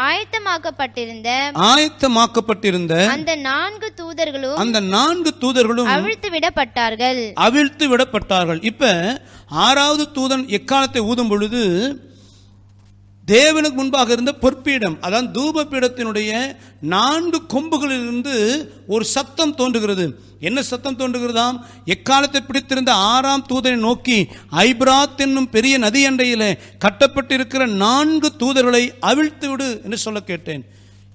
S2: ஆயத்தமாக்கப்பட்டிருந்த
S1: ஆயத்தமாக்கப்பட்டிருந்த அந்த
S2: நான்கு தூதர்களும் அந்த
S1: நான்கு தூதர்களும் அவிழ்த்து
S2: விடப்பட்டார்கள்
S1: அவிழ்த்து விடப்பட்டார்கள் இப்ப ஆறாவது தூதன் எக்காலத்தை ஊதும் பொழுது தேவனுக்கு முன்பாக இருந்த பொற்பீடம் அதான் தூப பீடத்தினுடைய நான்கு கொம்புகளிலிருந்து ஒரு சத்தம் தோன்றுகிறது என்ன சத்தம் தோன்றுகிறதாம் எக்காலத்தை பிடித்திருந்த ஆறாம் தூதனை நோக்கி ஐப்ராத் என்னும் பெரிய நதி அண்டையில் கட்டப்பட்டிருக்கிற நான்கு தூதர்களை அவிழ்த்து விடு என்று சொல்ல கேட்டேன்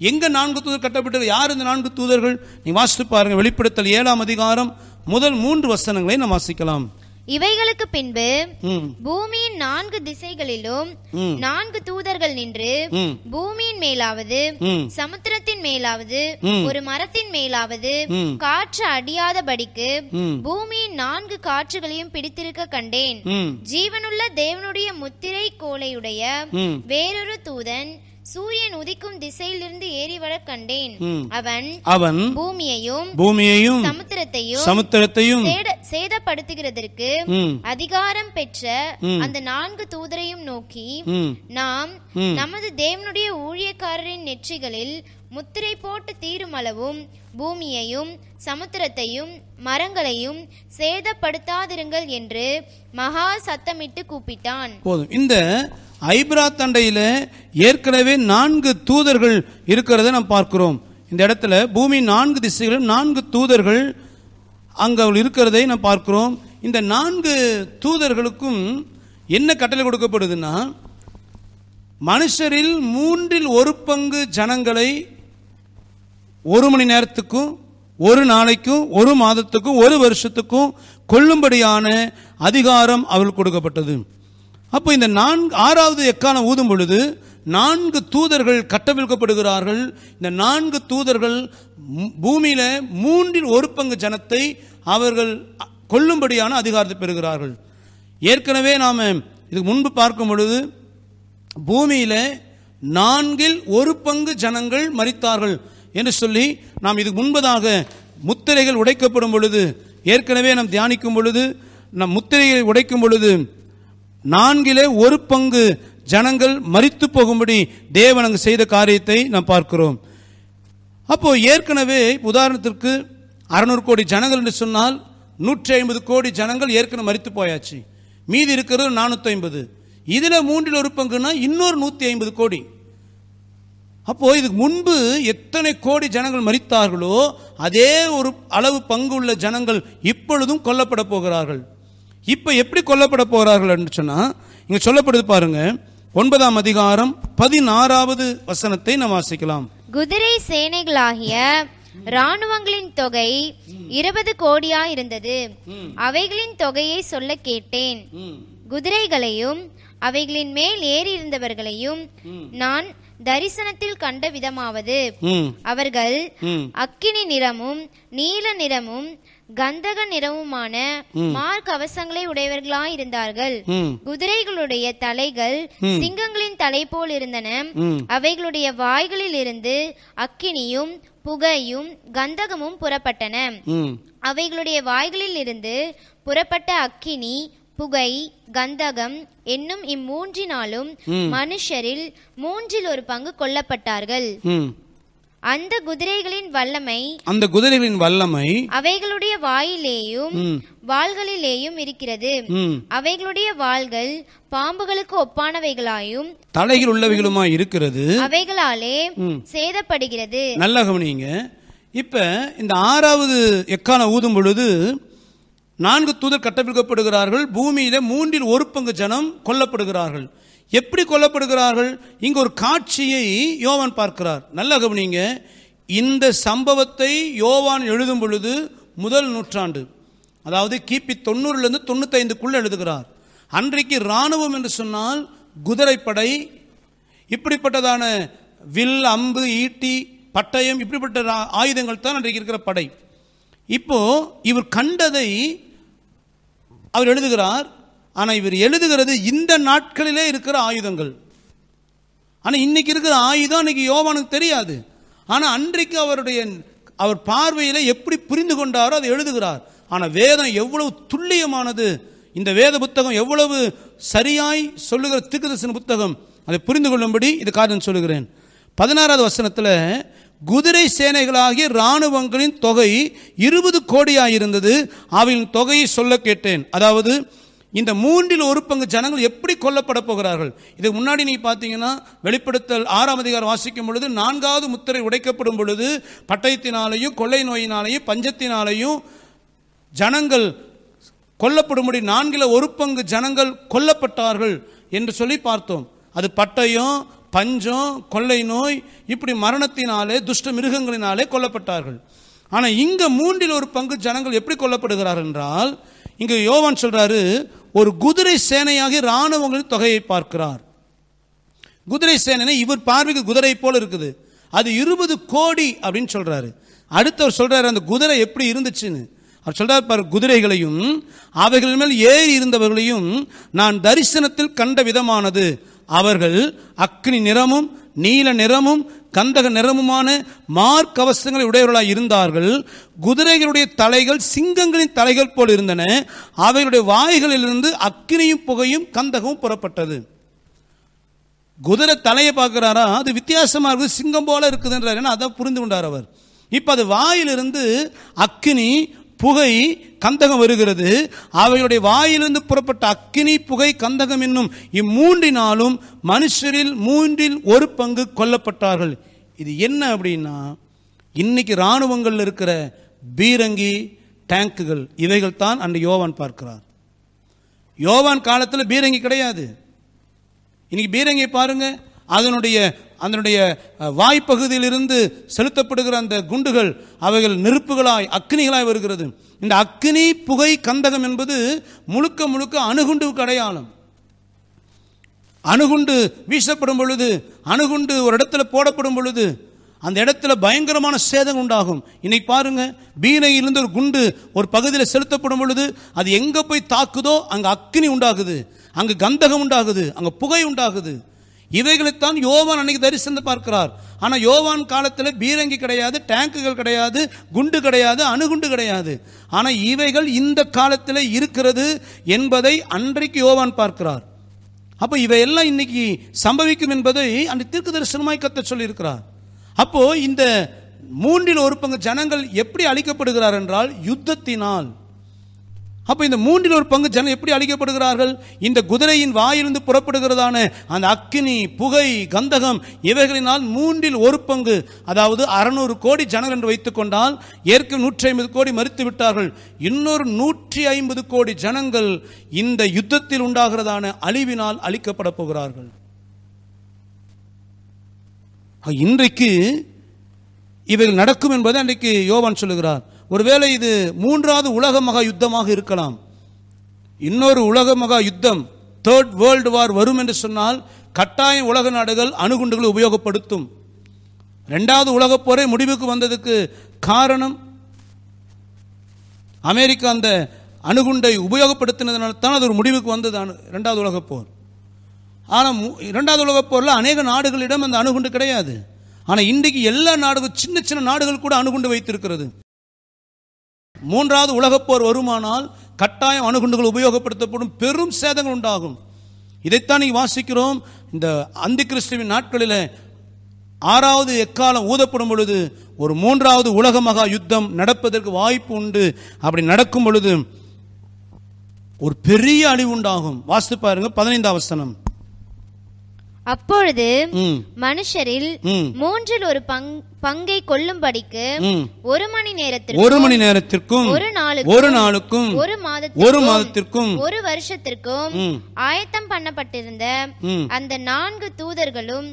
S1: எங்கே நான்கு தூதர் கட்டப்பட்டது யார் இந்த நான்கு தூதர்கள் நீ வாசித்து பாருங்க வெளிப்படுத்தல் ஏழாம் அதிகாரம் முதல் மூன்று வசனங்களை நாம் வாசிக்கலாம்
S2: இவைகளுக்கு பின்பு பூமியின் நான்கு திசைகளிலும் நான்கு தூதர்கள் நின்று பூமியின் மேலாவது சமுத்திரத்தின் மேலாவது ஒரு மரத்தின் மேலாவது காற்று அடியாதபடிக்கு பூமியின் நான்கு காற்றுகளையும் பிடித்திருக்க கண்டேன் ஜீவனுள்ள தேவனுடைய முத்திரை கோலையுடைய வேறொரு தூதன் சூரியன் உதிக்கும் திசையிலிருந்து ஏறிவர கண்டேன் அவன் அவன் பூமியையும் பூமியையும் சமுத்திரத்தையும் சமுத்திரத்தையும் சேதப்படுத்துகிறதற்கு அதிகாரம் பெற்ற அந்த நான்கு தூதரையும் நோக்கி நாம் நமது தேவனுடைய ஊழியக்காரரின் நெற்றிகளில் முத்திரை போட்டு தீரும் அளவும் பூமியையும் சமுத்திரத்தையும் மரங்களையும் சேதப்படுத்தாதிருங்கள் என்று மகா சத்தமிட்டு கூப்பிட்டான்
S1: போதும் இந்த ஐப்ரா தண்டையில ஏற்கனவே நான்கு தூதர்கள் இருக்கிறத நாம் பார்க்கிறோம் இந்த இடத்துல பூமி நான்கு திசைகளும் நான்கு தூதர்கள் அங்க இருக்கிறதை நாம் பார்க்கிறோம் இந்த நான்கு தூதர்களுக்கும் என்ன கட்டளை கொடுக்கப்படுதுன்னா மனுஷரில் மூன்றில் ஒரு பங்கு ஜனங்களை ஒரு மணி நேரத்துக்கும் ஒரு நாளைக்கும் ஒரு மாதத்துக்கும் ஒரு வருஷத்துக்கும் கொல்லும்படியான அதிகாரம் அவள் கொடுக்கப்பட்டது அப்போ இந்த நான்கு ஆறாவது எக்கான ஊதும் பொழுது நான்கு தூதர்கள் கட்டவிழ்க்கப்படுகிறார்கள் இந்த நான்கு தூதர்கள் பூமியில மூன்றில் ஒரு பங்கு ஜனத்தை அவர்கள் கொல்லும்படியான அதிகாரத்தை பெறுகிறார்கள் ஏற்கனவே நாம் இதுக்கு முன்பு பார்க்கும் பொழுது பூமியில நான்கில் ஒரு பங்கு ஜனங்கள் மறித்தார்கள் என்று சொல்லி நாம் இதுக்கு முன்பதாக முத்திரைகள் உடைக்கப்படும் பொழுது ஏற்கனவே நாம் தியானிக்கும் பொழுது நம் முத்திரைகளை உடைக்கும் பொழுது நான்கிலே ஒரு பங்கு ஜனங்கள் மறித்து போகும்படி தேவன் அங்கு செய்த காரியத்தை நாம் பார்க்கிறோம் அப்போ ஏற்கனவே உதாரணத்திற்கு அறநூறு கோடி ஜனங்கள் என்று சொன்னால் நூற்றி ஐம்பது கோடி ஜனங்கள் ஏற்கனவே மறித்து போயாச்சு மீதி இருக்கிறது நானூற்றி ஐம்பது இதில் மூன்றில் ஒரு பங்குனா இன்னொரு நூற்றி ஐம்பது கோடி அப்போது இதுக்கு முன்பு எத்தனை கோடி ஜனங்கள் மறித்தார்களோ அதே ஒரு அளவு பங்கு உள்ள ஜனங்கள் இப்பொழுதும் கொல்லப்பட போகிறார்கள் இப்போ எப்படி கொல்லப்பட போகிறார்கள் என்று சொன்னால் சொல்லப்படுது பாருங்க ஒன்பதாம் அதிகாரம் பதினாறாவது வசனத்தை நாம் வாசிக்கலாம்
S2: குதிரை சேனைகளாகிய ராணுவங்களின் தொகை இருபது கோடியா இருந்தது அவைகளின் தொகையை சொல்ல கேட்டேன் குதிரைகளையும் அவைகளின் மேல் ஏறி இருந்தவர்களையும் நான் தரிசனத்தில் கண்ட விதமாவது அவர்கள் அக்கினி நிறமும் நீல நிறமும் கந்தக நிறமுமான கவசங்களை உடையவர்களாய் இருந்தார்கள் குதிரைகளுடைய தலைகள் சிங்கங்களின் தலை போல் இருந்தன அவைகளுடைய வாய்களில் இருந்து அக்கினியும் புகையும் கந்தகமும் புறப்பட்டன அவைகளுடைய வாய்களில் இருந்து புறப்பட்ட அக்கினி புகை கந்தகம் என்னும் இம்மூன்றினாலும் மனுஷரில் மூன்றில் ஒரு பங்கு கொல்லப்பட்டார்கள் அந்த குதிரைகளின் வல்லமை
S1: அந்த குதிரைகளின் வல்லமை
S2: அவைகளுடைய வாயிலேயும் வாள்களிலேயும் இருக்கிறது அவைகளுடைய வாள்கள் பாம்புகளுக்கு ஒப்பானவைகளாயும்
S1: தலையில் உள்ளவைகளுமா இருக்கிறது
S2: அவைகளாலே சேதப்படுகிறது
S1: நல்லா கவனிங்க இப்ப இந்த ஆறாவது எக்கான ஊதும் பொழுது நான்கு தூதர் கட்டவிழ்க்கப்படுகிறார்கள் பூமியில மூன்றில் ஒரு பங்கு ஜனம் கொல்லப்படுகிறார்கள் எப்படி கொல்லப்படுகிறார்கள் இங்கு ஒரு காட்சியை யோவான் பார்க்கிறார் நல்ல கவனிங்க இந்த சம்பவத்தை யோவான் எழுதும் பொழுது முதல் நூற்றாண்டு அதாவது கிபி தொண்ணூறுலேருந்து தொண்ணூத்தைந்துக்குள்ளே எழுதுகிறார் அன்றைக்கு இராணுவம் என்று சொன்னால் குதிரைப்படை இப்படிப்பட்டதான வில் அம்பு ஈட்டி பட்டயம் இப்படிப்பட்ட ஆயுதங்கள் தான் அன்றைக்கு இருக்கிற படை இப்போ இவர் கண்டதை அவர் எழுதுகிறார் ஆனால் இவர் எழுதுகிறது இந்த நாட்களிலே இருக்கிற ஆயுதங்கள் ஆனால் இன்னைக்கு இருக்கிற ஆயுதம் அன்னைக்கு யோவானுக்கு தெரியாது ஆனால் அன்றைக்கு அவருடைய அவர் பார்வையில் எப்படி புரிந்து கொண்டாரோ அதை எழுதுகிறார் ஆனால் வேதம் எவ்வளவு துல்லியமானது இந்த வேத புத்தகம் எவ்வளவு சரியாய் சொல்லுகிற திருக்கதர்சன புத்தகம் அதை புரிந்து கொள்ளும்படி இது காரணம் சொல்லுகிறேன் பதினாறாவது வசனத்தில் குதிரை சேனைகளாகிய இராணுவங்களின் தொகை இருபது கோடியாக இருந்தது அவர்களின் தொகையை சொல்ல கேட்டேன் அதாவது இந்த மூன்றில் ஒரு பங்கு ஜனங்கள் எப்படி கொல்லப்பட போகிறார்கள் இதுக்கு முன்னாடி நீ பார்த்தீங்கன்னா வெளிப்படுத்தல் ஆறாம் அதிகாரம் வாசிக்கும் பொழுது நான்காவது முத்திரை உடைக்கப்படும் பொழுது பட்டயத்தினாலேயும் கொள்ளை நோயினாலேயும் பஞ்சத்தினாலேயும் ஜனங்கள் கொல்லப்படும்படி நான்கில் ஒரு பங்கு ஜனங்கள் கொல்லப்பட்டார்கள் என்று சொல்லி பார்த்தோம் அது பட்டயம் பஞ்சம் கொள்ளை நோய் இப்படி மரணத்தினாலே துஷ்ட மிருகங்களினாலே கொல்லப்பட்டார்கள் ஆனால் இங்கே மூன்றில் ஒரு பங்கு ஜனங்கள் எப்படி கொல்லப்படுகிறார் என்றால் இங்கே யோவான் சொல்கிறாரு ஒரு குதிரை சேனையாக இராணுவங்களின் தொகையை பார்க்கிறார் குதிரை சேனனை இவர் பார்வைக்கு குதிரை போல் இருக்குது அது இருபது கோடி அப்படின்னு சொல்கிறாரு அடுத்தவர் சொல்கிறாரு அந்த குதிரை எப்படி இருந்துச்சுன்னு அவர் சொல்கிறார் பார் குதிரைகளையும் அவைகள் மேல் ஏறி இருந்தவர்களையும் நான் தரிசனத்தில் கண்ட விதமானது அவர்கள் அக்னி நிறமும் நீல நிறமும் கந்தக நிறமுமான மார்க்கவசங்களை உடையவர்களாக இருந்தார்கள் குதிரைகளுடைய தலைகள் சிங்கங்களின் தலைகள் போல் இருந்தன அவைகளுடைய வாய்களிலிருந்து அக்னியும் புகையும் கந்தகமும் புறப்பட்டது குதிரை தலையை பார்க்குறாரா அது வித்தியாசமாக இருக்குது சிங்கம் போல இருக்குதுன்றார் ஏன்னா அதை புரிந்து கொண்டார் அவர் இப்போ அது வாயிலிருந்து அக்னி புகை கந்தகம் வருகிறது அவைகளுடைய வாயிலிருந்து புறப்பட்ட அக்கினி புகை கந்தகம் என்னும் இம்மூன்றினாலும் மனுஷரில் மூன்றில் ஒரு பங்கு கொல்லப்பட்டார்கள் இது என்ன அப்படின்னா இன்னைக்கு இராணுவங்களில் இருக்கிற பீரங்கி டேங்குகள் இவைகள் தான் அன்று யோவான் பார்க்கிறார் யோவான் காலத்தில் பீரங்கி கிடையாது இன்னைக்கு பீரங்கி பாருங்கள் அதனுடைய அதனுடைய வாய்ப்பகுதியிலிருந்து செலுத்தப்படுகிற அந்த குண்டுகள் அவைகள் நெருப்புகளாய் அக்னிகளாய் வருகிறது இந்த அக்னி புகை கந்தகம் என்பது முழுக்க முழுக்க அணுகுண்டு அடையாளம் அணுகுண்டு வீசப்படும் பொழுது அணுகுண்டு ஒரு இடத்துல போடப்படும் பொழுது அந்த இடத்துல பயங்கரமான சேதம் உண்டாகும் இன்னைக்கு பாருங்க பீனையிலிருந்து ஒரு குண்டு ஒரு பகுதியில் செலுத்தப்படும் பொழுது அது எங்கே போய் தாக்குதோ அங்கே அக்னி உண்டாகுது அங்கே கந்தகம் உண்டாகுது அங்கே புகை உண்டாகுது இவைகளைத்தான் யோவான் அன்னைக்கு தரிசனம் பார்க்கிறார் ஆனால் யோவான் காலத்தில் பீரங்கி கிடையாது டேங்குகள் கிடையாது குண்டு கிடையாது அணுகுண்டு கிடையாது ஆனால் இவைகள் இந்த காலத்தில் இருக்கிறது என்பதை அன்றைக்கு யோவான் பார்க்கிறார் அப்போ இவையெல்லாம் இன்னைக்கு சம்பவிக்கும் என்பதை அந்த தீர்க்க தரிசனமாய் கத்த சொல்லியிருக்கிறார் அப்போ இந்த மூன்றில் ஒரு பங்கு ஜனங்கள் எப்படி அழிக்கப்படுகிறார் என்றால் யுத்தத்தினால் அப்போ இந்த மூன்றில் ஒரு பங்கு ஜனம் எப்படி அழிக்கப்படுகிறார்கள் இந்த குதிரையின் வாயிலிருந்து புறப்படுகிறதான அந்த அக்னி புகை கந்தகம் இவைகளினால் மூன்றில் ஒரு பங்கு அதாவது அறநூறு கோடி ஜனங்கள் என்று வைத்துக்கொண்டால் ஏற்கனவே நூற்றி ஐம்பது கோடி மறுத்து விட்டார்கள் இன்னொரு நூற்றி ஐம்பது கோடி ஜனங்கள் இந்த யுத்தத்தில் உண்டாகிறதான அழிவினால் அழிக்கப்பட போகிறார்கள் இன்றைக்கு இவைகள் நடக்கும் என்பதை அன்றைக்கு யோவான் சொல்லுகிறார் ஒருவேளை இது மூன்றாவது உலக மகா யுத்தமாக இருக்கலாம் இன்னொரு உலக மகா யுத்தம் தேர்ட் வேர்ல்டு வார் வரும் என்று சொன்னால் கட்டாய உலக நாடுகள் அணுகுண்டுகளை உபயோகப்படுத்தும் ரெண்டாவது உலகப் போரை முடிவுக்கு வந்ததுக்கு காரணம் அமெரிக்கா அந்த அணுகுண்டை உபயோகப்படுத்தினதுனால தான் அது ஒரு முடிவுக்கு வந்தது அணு ரெண்டாவது உலகப் போர் ஆனால் இரண்டாவது உலகப் போரில் அநேக நாடுகளிடம் அந்த அணுகுண்டு கிடையாது ஆனால் இன்றைக்கு எல்லா நாடுகளும் சின்ன சின்ன நாடுகள் கூட அணுகுண்டு வைத்திருக்கிறது மூன்றாவது உலகப்போர் வருமானால் கட்டாயம் அணுகுண்டுகள் உபயோகப்படுத்தப்படும் பெரும் சேதங்கள் உண்டாகும் இதைத்தான் நீ வாசிக்கிறோம் இந்த அந்தி கிறிஸ்துவின் நாட்களில் ஆறாவது எக்காலம் ஊதப்படும் பொழுது ஒரு மூன்றாவது உலக மகா யுத்தம் நடப்பதற்கு வாய்ப்பு உண்டு அப்படி நடக்கும் பொழுது ஒரு பெரிய அழிவு உண்டாகும் வாசித்து பாருங்க பதினைந்தாம் வசனம்
S2: அப்பொழுது மனுஷரில் மூன்றில் ஒரு பங்கை கொள்ளும்படிக்கு ஒரு மணி நேரத்திற்கு ஒரு மணி நேரத்திற்கும் ஒரு நாளுக்கு ஒரு நாளுக்கும் ஒரு மாதத்திற்கும் ஒரு மாதத்திற்கும் ஒரு வருஷத்திற்கும் ஆயத்தம் பண்ணப்பட்டிருந்த அந்த நான்கு தூதர்களும்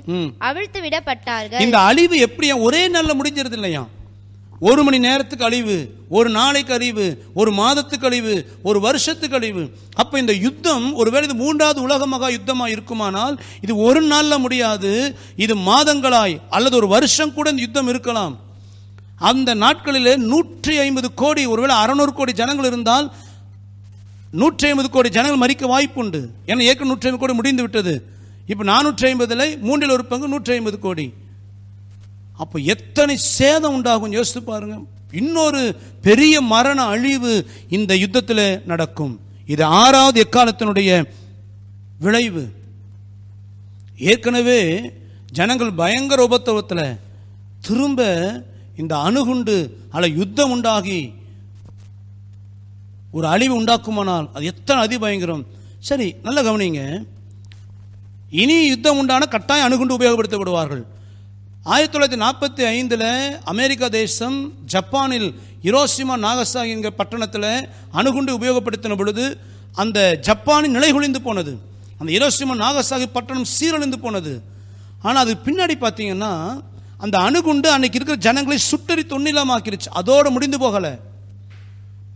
S2: அவிழ்த்து விடப்பட்டார்கள் இந்த அழிவு
S1: எப்படியா ஒரே நாள்ல முடிஞ்சிருது இல்லையா ஒரு மணி நேரத்துக்கு அழிவு ஒரு நாளைக்கு அழிவு ஒரு மாதத்துக்கு அழிவு ஒரு வருஷத்துக்கு அழிவு அப்போ இந்த யுத்தம் ஒருவேளை இது மூன்றாவது உலக மகா யுத்தமாக இருக்குமானால் இது ஒரு நாளில் முடியாது இது மாதங்களாய் அல்லது ஒரு வருஷம் கூட இந்த யுத்தம் இருக்கலாம் அந்த நாட்களில் நூற்றி ஐம்பது கோடி ஒருவேளை அறநூறு கோடி ஜனங்கள் இருந்தால் நூற்றி ஐம்பது கோடி ஜனங்கள் மறிக்க உண்டு ஏன்னா ஏற்க நூற்றி ஐம்பது கோடி முடிந்து விட்டது இப்போ நானூற்றி ஐம்பதில் மூன்றில் ஒரு பங்கு நூற்றி ஐம்பது கோடி அப்போ எத்தனை சேதம் உண்டாகும் யோசித்து பாருங்க இன்னொரு பெரிய மரண அழிவு இந்த யுத்தத்தில் நடக்கும் இது ஆறாவது எக்காலத்தினுடைய விளைவு ஏற்கனவே ஜனங்கள் பயங்கர உபத்திரவத்தில் திரும்ப இந்த அணுகுண்டு அல்ல யுத்தம் உண்டாகி ஒரு அழிவு உண்டாக்குமானால் அது எத்தனை அதிபயங்கரம் சரி நல்ல கவனிங்க இனி யுத்தம் உண்டான கட்டாயம் அணுகுண்டு உபயோகப்படுத்தப்படுவார்கள் ஆயிரத்தி தொள்ளாயிரத்தி நாற்பத்தி ஐந்தில் அமெரிக்கா தேசம் ஜப்பானில் இரோசிமா நாகசாகி என்கிற பட்டணத்தில் அணுகுண்டு உபயோகப்படுத்தின பொழுது அந்த ஜப்பானின் நிலைகுழிந்து போனது அந்த இரோசிமா நாகசாகி பட்டணம் சீரழிந்து போனது ஆனால் அது பின்னாடி பார்த்தீங்கன்னா அந்த அணுகுண்டு அன்னைக்கு இருக்கிற ஜனங்களை சுட்டறி தொன்னிலமாக்கிருச்சு அதோடு முடிந்து போகலை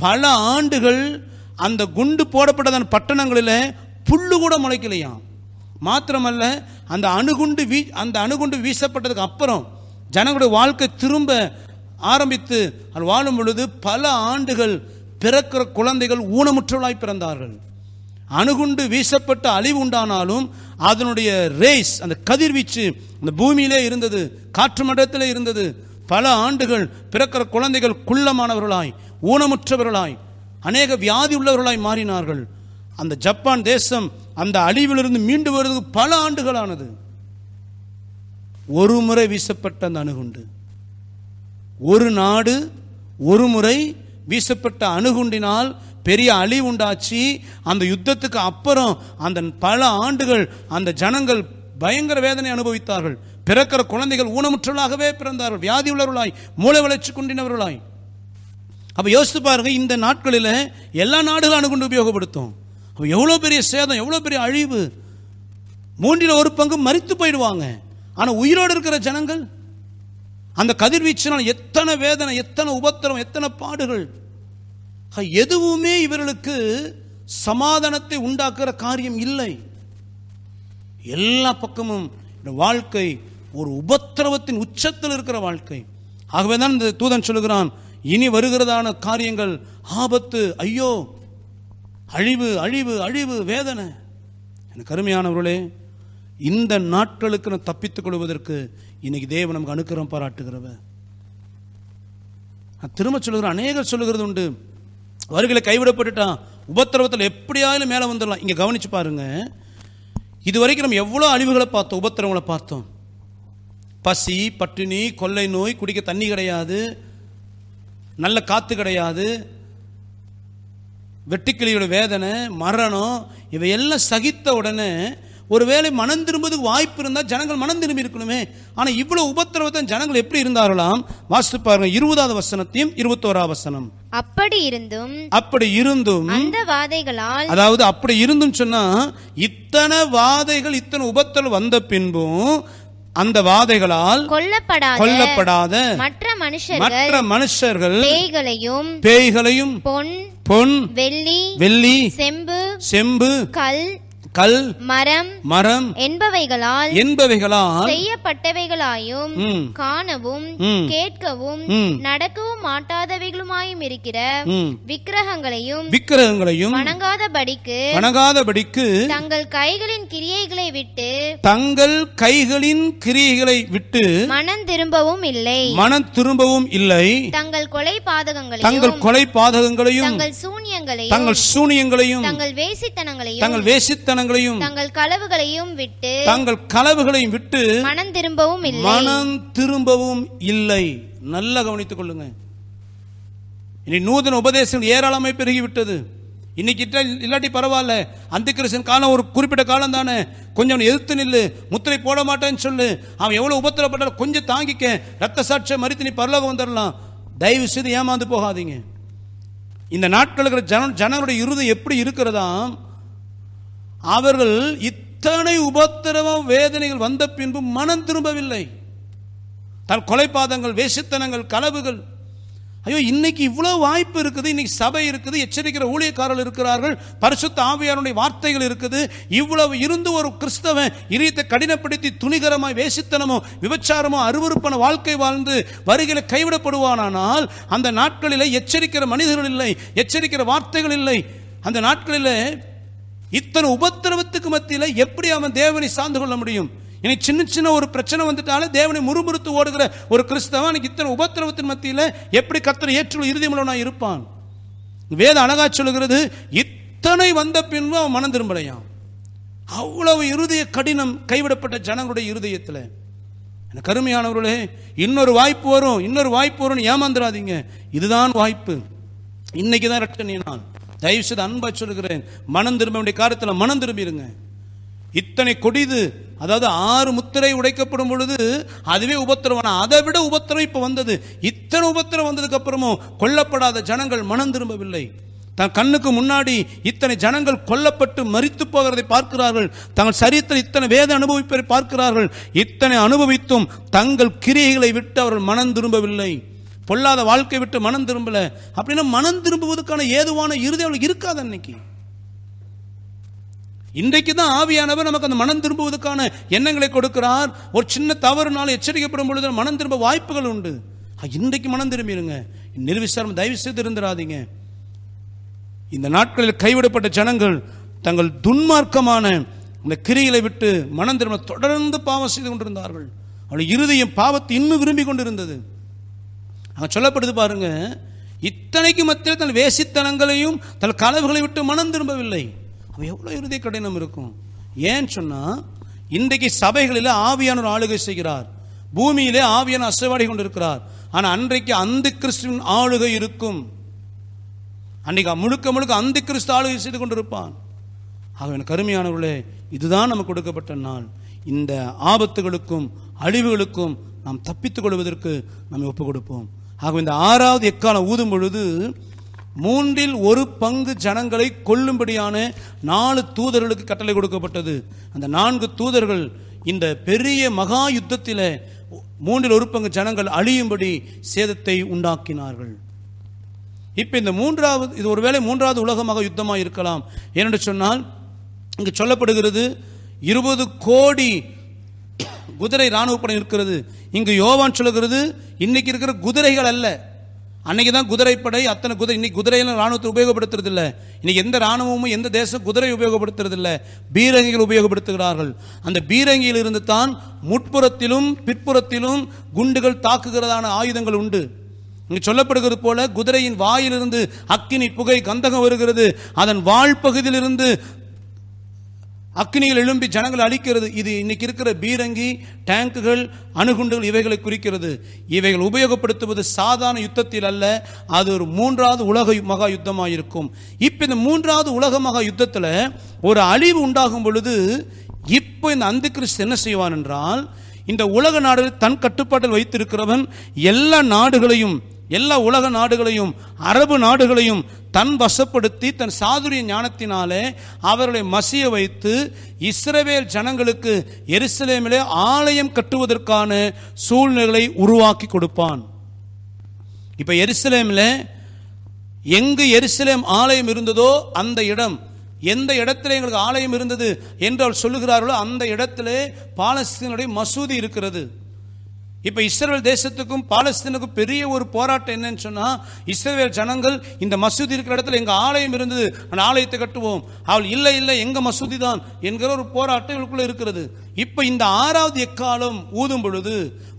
S1: பல ஆண்டுகள் அந்த குண்டு போடப்பட்ட பட்டணங்களில் புல்லு கூட முளைக்கலையாம் மாத்திரமல்ல அந்த அணுகுண்டு வீ அந்த அணுகுண்டு வீசப்பட்டதுக்கு அப்புறம் ஜனங்களுடைய வாழ்க்கை திரும்ப ஆரம்பித்து அது வாழும் பொழுது பல ஆண்டுகள் பிறக்கிற குழந்தைகள் ஊனமுற்றவளாய் பிறந்தார்கள் அணுகுண்டு வீசப்பட்ட அழிவு உண்டானாலும் அதனுடைய ரேஸ் அந்த கதிர்வீச்சு அந்த பூமியிலே இருந்தது காற்று மண்டலத்தில் இருந்தது பல ஆண்டுகள் பிறக்கிற குழந்தைகள் குள்ளமானவர்களாய் ஊனமுற்றவர்களாய் அநேக வியாதி உள்ளவர்களாய் மாறினார்கள் அந்த ஜப்பான் தேசம் அந்த அழிவிலிருந்து மீண்டு வருவதற்கு பல ஆண்டுகளானது ஒரு முறை வீசப்பட்ட அந்த அணுகுண்டு ஒரு நாடு ஒரு முறை வீசப்பட்ட அணுகுண்டினால் பெரிய அழிவு உண்டாச்சு அந்த யுத்தத்துக்கு அப்புறம் அந்த பல ஆண்டுகள் அந்த ஜனங்கள் பயங்கர வேதனை அனுபவித்தார்கள் பிறக்கிற குழந்தைகள் ஊனமுற்றலாகவே பிறந்தார்கள் வியாதி உள்ளவர்களாய் மூளை வளர்ச்சி கொண்டினவர்களாய் அப்போ யோசித்து பாருங்கள் இந்த நாட்களில் எல்லா நாடுகளும் அணுகுண்டு உபயோகப்படுத்தும் எவ்வளோ பெரிய சேதம் எவ்வளோ பெரிய அழிவு மூன்றில் ஒரு பங்கு மறித்து போயிடுவாங்க ஆனால் உயிரோடு இருக்கிற ஜனங்கள் அந்த கதிர்வீச்சினால் எத்தனை வேதனை எத்தனை உபத்திரம் எத்தனை பாடுகள் எதுவுமே இவர்களுக்கு சமாதானத்தை உண்டாக்குற காரியம் இல்லை எல்லா பக்கமும் இந்த வாழ்க்கை ஒரு உபத்திரவத்தின் உச்சத்தில் இருக்கிற வாழ்க்கை ஆகவே தான் இந்த தூதன் சொல்லுகிறான் இனி வருகிறதான காரியங்கள் ஆபத்து ஐயோ அழிவு அழிவு அழிவு வேதனை எனக்கு அருமையானவர்களே இந்த நாட்களுக்கு நான் தப்பித்துக் கொள்வதற்கு இன்னைக்கு தேவ நமக்கு அனுக்கிறோம் பாராட்டுகிறவ நான் திரும்ப சொல்லுகிறேன் அநேகர் சொல்லுகிறது உண்டு வருகளை கைவிடப்பட்டுட்டான் உபத்திரவத்தில் எப்படியாயிலும் மேலே வந்துடலாம் இங்கே கவனிச்சு பாருங்கள் இது வரைக்கும் நம்ம எவ்வளோ அழிவுகளை பார்த்தோம் உபத்திரவங்களை பார்த்தோம் பசி பட்டினி கொள்ளை நோய் குடிக்க தண்ணி கிடையாது நல்ல காற்று கிடையாது வெட்டிக்கிளியோட வேதனை மரணம் இவையெல்லாம் சகித்த உடனே ஒருவேளை மனம் திரும்புவதுக்கு வாய்ப்பு இருந்தால் ஜனங்கள் மனம் திரும்பி இருக்கணுமே ஆனால் இவ்வளோ உபத்திரவத்தை ஜனங்கள் எப்படி இருந்தார்களாம் வாசித்து பாருங்க இருபதாவது வசனத்தையும் இருபத்தோராவது வசனம்
S2: அப்படி இருந்தும்
S1: அப்படி இருந்தும் அந்த
S2: வாதைகளால்
S1: அதாவது அப்படி இருந்தும் சொன்னா இத்தனை வாதைகள் இத்தனை உபத்தல் வந்த பின்பும் அந்த வாதைகளால்
S2: கொல்லப்படாத கொல்லப்படாத மற்ற மனுஷர்கள் மற்ற
S1: மனுஷர்கள்
S2: பேய்களையும்
S1: பேய்களையும் பொன் பொன்
S2: வெள்ளி வெள்ளி செம்பு செம்பு கல் கல் மரம் மரம் என்பவைகளால்
S1: என்பவைகளால்
S2: செய்யப்பட்டவைகளாயும் காணவும் கேட்கவும் நடக்கவும் மாட்டாதவைகளுமாயும் இருக்கிற விக்கிரகங்களையும்
S1: விக்கிரகங்களையும்
S2: வணங்காதபடிக்கு வணங்காதபடிக்கு தங்கள் கைகளின் கிரியைகளை விட்டு
S1: தங்கள் கைகளின் கிரியைகளை விட்டு
S2: மனம் திரும்பவும் இல்லை மனம்
S1: திரும்பவும் இல்லை
S2: தங்கள் கொலை பாதகங்களை தங்கள் கொலை பாதகங்களையும் தங்கள் சூனியங்களையும் தங்கள் சூனியங்களையும் தங்கள் வேசித்தனங்களையும் தங்கள் வேசித்தனங்களையும் விபச்சாரங்களையும் தங்கள் கலவுகளையும் விட்டு தங்கள்
S1: கலவுகளையும் விட்டு
S2: மனம் திரும்பவும் இல்லை மனம்
S1: திரும்பவும் இல்லை நல்லா கவனித்துக் கொள்ளுங்க இனி நூதன உபதேசங்கள் ஏராளமாய் பெருகிவிட்டது இன்னைக்கு இல்லாட்டி பரவாயில்ல அந்த கிருஷ்ணன் காலம் ஒரு குறிப்பிட்ட காலம் தானே கொஞ்சம் எதிர்த்து நில்லு முத்திரை போட மாட்டேன்னு சொல்லு அவன் எவ்வளவு உபத்திரப்பட்டாலும் கொஞ்சம் தாங்கிக்க ரத்த சாட்சியை மறித்து நீ பரலோகம் வந்துடலாம் தயவு செய்து ஏமாந்து போகாதீங்க இந்த நாட்கள் இருக்கிற ஜன ஜனங்களுடைய இறுதி எப்படி இருக்கிறதா அவர்கள் இத்தனை உபத்திரவம் வேதனைகள் வந்த பின்பு மனம் திரும்பவில்லை தன் கொலைபாதங்கள் வேசித்தனங்கள் கலவுகள் ஐயோ இன்னைக்கு இவ்வளோ வாய்ப்பு இருக்குது இன்னைக்கு சபை இருக்குது எச்சரிக்கிற ஊழியக்காரர்கள் இருக்கிறார்கள் பரிசுத்த ஆவியாருடைய வார்த்தைகள் இருக்குது இவ்வளவு இருந்து ஒரு கிறிஸ்தவன் இதயத்தை கடினப்படுத்தி துணிகரமாய் வேசித்தனமோ விபச்சாரமோ அருவறுப்பான வாழ்க்கை வாழ்ந்து வருகிற கைவிடப்படுவானால் அந்த நாட்களில் எச்சரிக்கிற மனிதர்கள் இல்லை எச்சரிக்கிற வார்த்தைகள் இல்லை அந்த நாட்களில் இத்தனை உபத்திரவத்துக்கு மத்தியில் எப்படி அவன் தேவனை சார்ந்து கொள்ள முடியும் இனி சின்ன சின்ன ஒரு பிரச்சனை வந்துட்டாலும் தேவனை முறுமுறுத்து ஓடுகிற ஒரு கிறிஸ்தவன் இத்தனை உபத்திரவத்தின் மத்தியில் எப்படி கத்தனை ஏற்றுள்ள இறுதி மூலம் இருப்பான் வேத அழகா சொல்கிறது இத்தனை வந்த பின்பு அவன் மனம் திரும்பலையாம் அவ்வளவு இருதய கடினம் கைவிடப்பட்ட ஜனங்களுடைய இருதயத்தில் எனக்கு கருமையானவர்களே இன்னொரு வாய்ப்பு வரும் இன்னொரு வாய்ப்பு வரும்னு ஏமாந்துடாதீங்க இதுதான் வாய்ப்பு இன்னைக்கு தான் ரட்டனே நான் தயவு செய்து அன்பா சொல்கிறேன் மனம் திரும்ப காரியத்தில் மனம் திரும்பிடுங்க இத்தனை கொடிது அதாவது ஆறு முத்திரை உடைக்கப்படும் பொழுது அதுவே உபத்திரம் அதை விட உபத்திரம் இப்போ வந்தது இத்தனை உபத்திரம் வந்ததுக்கு அப்புறமும் கொல்லப்படாத ஜனங்கள் மனம் திரும்பவில்லை தன் கண்ணுக்கு முன்னாடி இத்தனை ஜனங்கள் கொல்லப்பட்டு மறித்து போகிறதை பார்க்கிறார்கள் தங்கள் சரீரத்தில் இத்தனை வேத அனுபவிப்பதை பார்க்கிறார்கள் இத்தனை அனுபவித்தும் தங்கள் கிரியைகளை விட்டு அவர்கள் மனம் திரும்பவில்லை பொல்லாத வாழ்க்கை விட்டு மனம் திரும்பல அப்படின்னா மனம் திரும்புவதற்கான ஏதுவான இறுதி அவளுக்கு இருக்காது அன்னைக்கு இன்றைக்கு தான் ஆவியானவர் நமக்கு அந்த மனம் திரும்புவதற்கான எண்ணங்களை கொடுக்கிறார் ஒரு சின்ன தவறுனால எச்சரிக்கப்படும் பொழுது மனம் திரும்ப வாய்ப்புகள் உண்டு இன்றைக்கு மனம் திரும்பிடுங்க நிர்விசாரம் தயவு செய்து இருந்துடாதீங்க இந்த நாட்களில் கைவிடப்பட்ட ஜனங்கள் தங்கள் துன்மார்க்கமான அந்த கிரிகளை விட்டு மனம் திரும்ப தொடர்ந்து பாவம் செய்து கொண்டிருந்தார்கள் அவள் இறுதியும் பாவத்தை இன்னும் விரும்பி கொண்டிருந்தது அங்கே சொல்லப்படுது பாருங்க இத்தனைக்கு மத்தியில் தன் வேசித்தனங்களையும் தன் கலவுகளை விட்டு மனம் திரும்பவில்லை அவன் எவ்வளோ இறுதி கடினம் இருக்கும் ஏன்னு சொன்னால் இன்றைக்கு சபைகளில் ஆவியானவர் ஆளுகை செய்கிறார் பூமியிலே ஆவியான அசைவாடி கொண்டிருக்கிறார் ஆனால் அன்றைக்கு அந்த கிறிஸ்துவின் ஆளுகை இருக்கும் அன்றைக்கு முழுக்க முழுக்க அந்த கிறிஸ்து ஆளுகை செய்து கொண்டிருப்பான் அவன் கருமையானவர்களே இதுதான் நமக்கு கொடுக்கப்பட்ட நாள் இந்த ஆபத்துகளுக்கும் அழிவுகளுக்கும் நாம் தப்பித்துக் கொள்வதற்கு நாம் ஒப்புக் கொடுப்போம் ஆக இந்த ஆறாவது எக்காலம் ஊதும் பொழுது மூன்றில் ஒரு பங்கு ஜனங்களை கொல்லும்படியான நாலு தூதர்களுக்கு கட்டளை கொடுக்கப்பட்டது அந்த நான்கு தூதர்கள் இந்த பெரிய மகா யுத்தத்தில் மூன்றில் ஒரு பங்கு ஜனங்கள் அழியும்படி சேதத்தை உண்டாக்கினார்கள் இப்போ இந்த மூன்றாவது இது ஒருவேளை மூன்றாவது உலகமாக யுத்தமாக இருக்கலாம் ஏனென்று சொன்னால் இங்கு சொல்லப்படுகிறது இருபது கோடி குதிரை ராணுவப்படை இருக்கிறது இங்கு யோவான் சொல்லுகிறது இன்னைக்கு இருக்கிற குதிரைகள் அல்ல அன்னைக்கு தான் குதிரைப்படை அத்தனை குதிரை இன்னைக்கு குதிரையெல்லாம் ராணுவத்தை உபயோகப்படுத்துறது இல்லை இன்னைக்கு எந்த ராணுவமும் எந்த தேசம் குதிரை உபயோகப்படுத்துறது இல்லை பீரங்கிகள் உபயோகப்படுத்துகிறார்கள் அந்த பீரங்கியில் இருந்து தான் முட்புறத்திலும் பிற்புறத்திலும் குண்டுகள் தாக்குகிறதான ஆயுதங்கள் உண்டு இங்கு சொல்லப்படுகிறது போல குதிரையின் வாயிலிருந்து அக்கினி புகை கந்தகம் வருகிறது அதன் வாழ் பகுதியிலிருந்து அக்னியில் எழும்பி ஜனங்கள் அழிக்கிறது இது இன்னைக்கு இருக்கிற பீரங்கி டேங்குகள் அணுகுண்டுகள் இவைகளை குறிக்கிறது இவைகள் உபயோகப்படுத்துவது சாதாரண யுத்தத்தில் அல்ல அது ஒரு மூன்றாவது உலக மகா யுத்தமாக இருக்கும் இப்போ இந்த மூன்றாவது உலக மகா யுத்தத்தில் ஒரு அழிவு உண்டாகும் பொழுது இப்போ இந்த அந்த கிறிஸ்து என்ன செய்வான் என்றால் இந்த உலக நாடுகள் தன் கட்டுப்பாட்டில் வைத்திருக்கிறவன் எல்லா நாடுகளையும் எல்லா உலக நாடுகளையும் அரபு நாடுகளையும் தன் வசப்படுத்தி தன் சாதுரிய ஞானத்தினாலே அவர்களை மசிய வைத்து இஸ்ரவேல் ஜனங்களுக்கு எருசலேமிலே ஆலயம் கட்டுவதற்கான சூழ்நிலை உருவாக்கி கொடுப்பான் இப்போ எருசலேமில் எங்கு எருசலேம் ஆலயம் இருந்ததோ அந்த இடம் எந்த இடத்துல எங்களுக்கு ஆலயம் இருந்தது என்று அவர் சொல்லுகிறார்களோ அந்த இடத்துல பாலஸ்தீனுடைய மசூதி இருக்கிறது இப்போ இஸ்ரேல் தேசத்துக்கும் பாலஸ்தீனுக்கும் பெரிய ஒரு போராட்டம் என்னன்னு சொன்னால் இஸ்ரேல் ஜனங்கள் இந்த மசூதி இருக்கிற இடத்துல எங்கள் ஆலயம் இருந்தது அந்த ஆலயத்தை கட்டுவோம் அவள் இல்லை இல்லை எங்கள் மசூதி தான் என்கிற ஒரு போராட்டம் இவளுக்குள்ள இருக்கிறது இப்ப இந்த ஆறாவது எக்காலம் ஊதும் பொழுது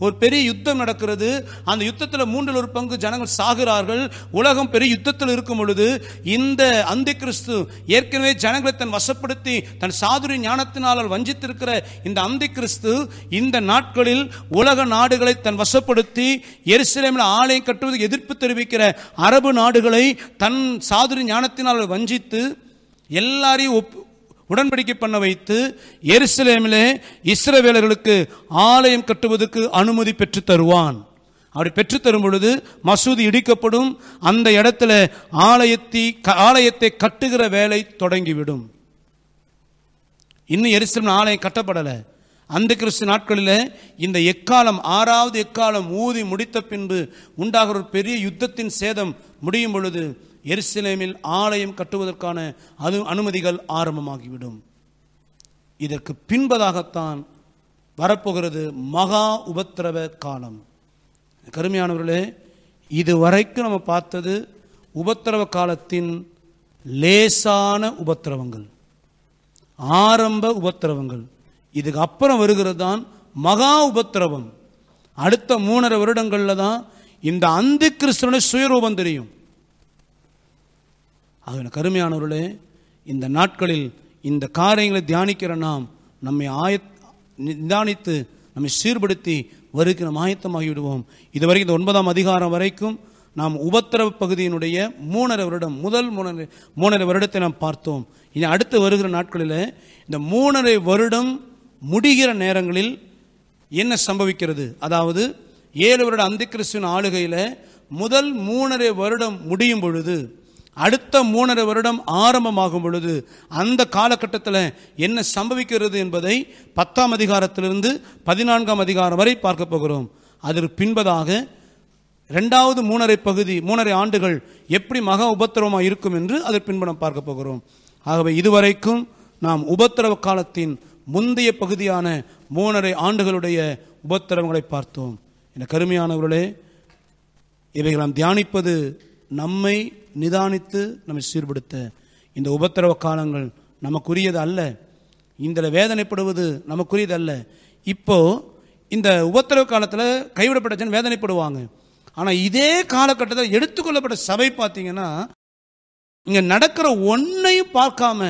S1: ஒரு பெரிய யுத்தம் நடக்கிறது அந்த யுத்தத்தில் மூன்றில் ஒரு பங்கு ஜனங்கள் சாகிறார்கள் உலகம் பெரிய யுத்தத்தில் இருக்கும் பொழுது இந்த அந்த கிறிஸ்து ஏற்கனவே ஜனங்களை தன் வசப்படுத்தி தன் சாதுரி ஞானத்தினால் வஞ்சித்திருக்கிற இந்த அந்த கிறிஸ்து இந்த நாட்களில் உலக நாடுகளை தன் வசப்படுத்தி எரிசிலமில் ஆலயம் கட்டுவதற்கு எதிர்ப்பு தெரிவிக்கிற அரபு நாடுகளை தன் சாதுரி ஞானத்தினால் வஞ்சித்து எல்லாரையும் ஒப்பு உடன்படிக்கை பண்ண வைத்து எருசலேமிலே இஸ்ரவேலர்களுக்கு ஆலயம் கட்டுவதற்கு அனுமதி பெற்று தருவான் அப்படி பெற்று தரும் பொழுது மசூதி இடிக்கப்படும் அந்த இடத்துல ஆலயத்தை ஆலயத்தை கட்டுகிற வேலை தொடங்கிவிடும் இன்னும் எருசலேம் ஆலயம் கட்டப்படலை அந்த கிறிஸ்து நாட்களில் இந்த எக்காலம் ஆறாவது எக்காலம் ஊதி முடித்த பின்பு உண்டாகிற ஒரு பெரிய யுத்தத்தின் சேதம் முடியும் பொழுது எருசலேமில் ஆலயம் கட்டுவதற்கான அனு அனுமதிகள் ஆரம்பமாகிவிடும் இதற்கு பின்பதாகத்தான் வரப்போகிறது மகா உபத்திரவ காலம் கருமையானவர்களே இதுவரைக்கும் நம்ம பார்த்தது உபத்திரவ காலத்தின் லேசான உபத்திரவங்கள் ஆரம்ப உபத்திரவங்கள் இதுக்கு அப்புறம் வருகிறது தான் மகா உபத்திரவம் அடுத்த மூணரை வருடங்களில் தான் இந்த அந்த கிறிஸ்தனுடைய சுயரூபம் தெரியும் ஆகின கருமையானவர்களே இந்த நாட்களில் இந்த காரியங்களை தியானிக்கிற நாம் நம்மை ஆய நிதானித்து நம்மை சீர்படுத்தி வருக்கு நாம் ஆயத்தமாகிவிடுவோம் இதுவரைக்கும் இந்த ஒன்பதாம் அதிகாரம் வரைக்கும் நாம் உபத்திரவ பகுதியினுடைய மூணரை வருடம் முதல் மூணரை மூணரை வருடத்தை நாம் பார்த்தோம் இனி அடுத்து வருகிற நாட்களில் இந்த மூணரை வருடம் முடிகிற நேரங்களில் என்ன சம்பவிக்கிறது அதாவது ஏழு வருட அந்த கிறிஸ்துவின் ஆளுகையில் முதல் மூணரை வருடம் முடியும் பொழுது அடுத்த மூணரை வருடம் ஆரம்பமாகும் பொழுது அந்த காலகட்டத்தில் என்ன சம்பவிக்கிறது என்பதை பத்தாம் அதிகாரத்திலிருந்து பதினான்காம் அதிகாரம் வரை பார்க்க போகிறோம் அதற்கு பின்பதாக ரெண்டாவது மூணரை பகுதி மூணரை ஆண்டுகள் எப்படி மக உபத்திரவமாக இருக்கும் என்று அதற்கு பின்பு நாம் பார்க்க போகிறோம் ஆகவே இதுவரைக்கும் நாம் உபத்திரவ காலத்தின் முந்தைய பகுதியான மூணரை ஆண்டுகளுடைய உபத்திரவங்களை பார்த்தோம் என கருமையானவர்களே இவைகள் நாம் தியானிப்பது நம்மை நிதானித்து நம்மை சீர்படுத்த இந்த உபத்திரவ காலங்கள் நமக்குரியது அல்ல இந்த வேதனைப்படுவது நமக்குரியது அல்ல இப்போது இந்த உபத்திரவ காலத்தில் கைவிடப்பட்ட வேதனைப்படுவாங்க ஆனால் இதே காலகட்டத்தில் எடுத்துக்கொள்ளப்பட்ட சபை பார்த்தீங்கன்னா இங்கே நடக்கிற ஒன்றையும் பார்க்காம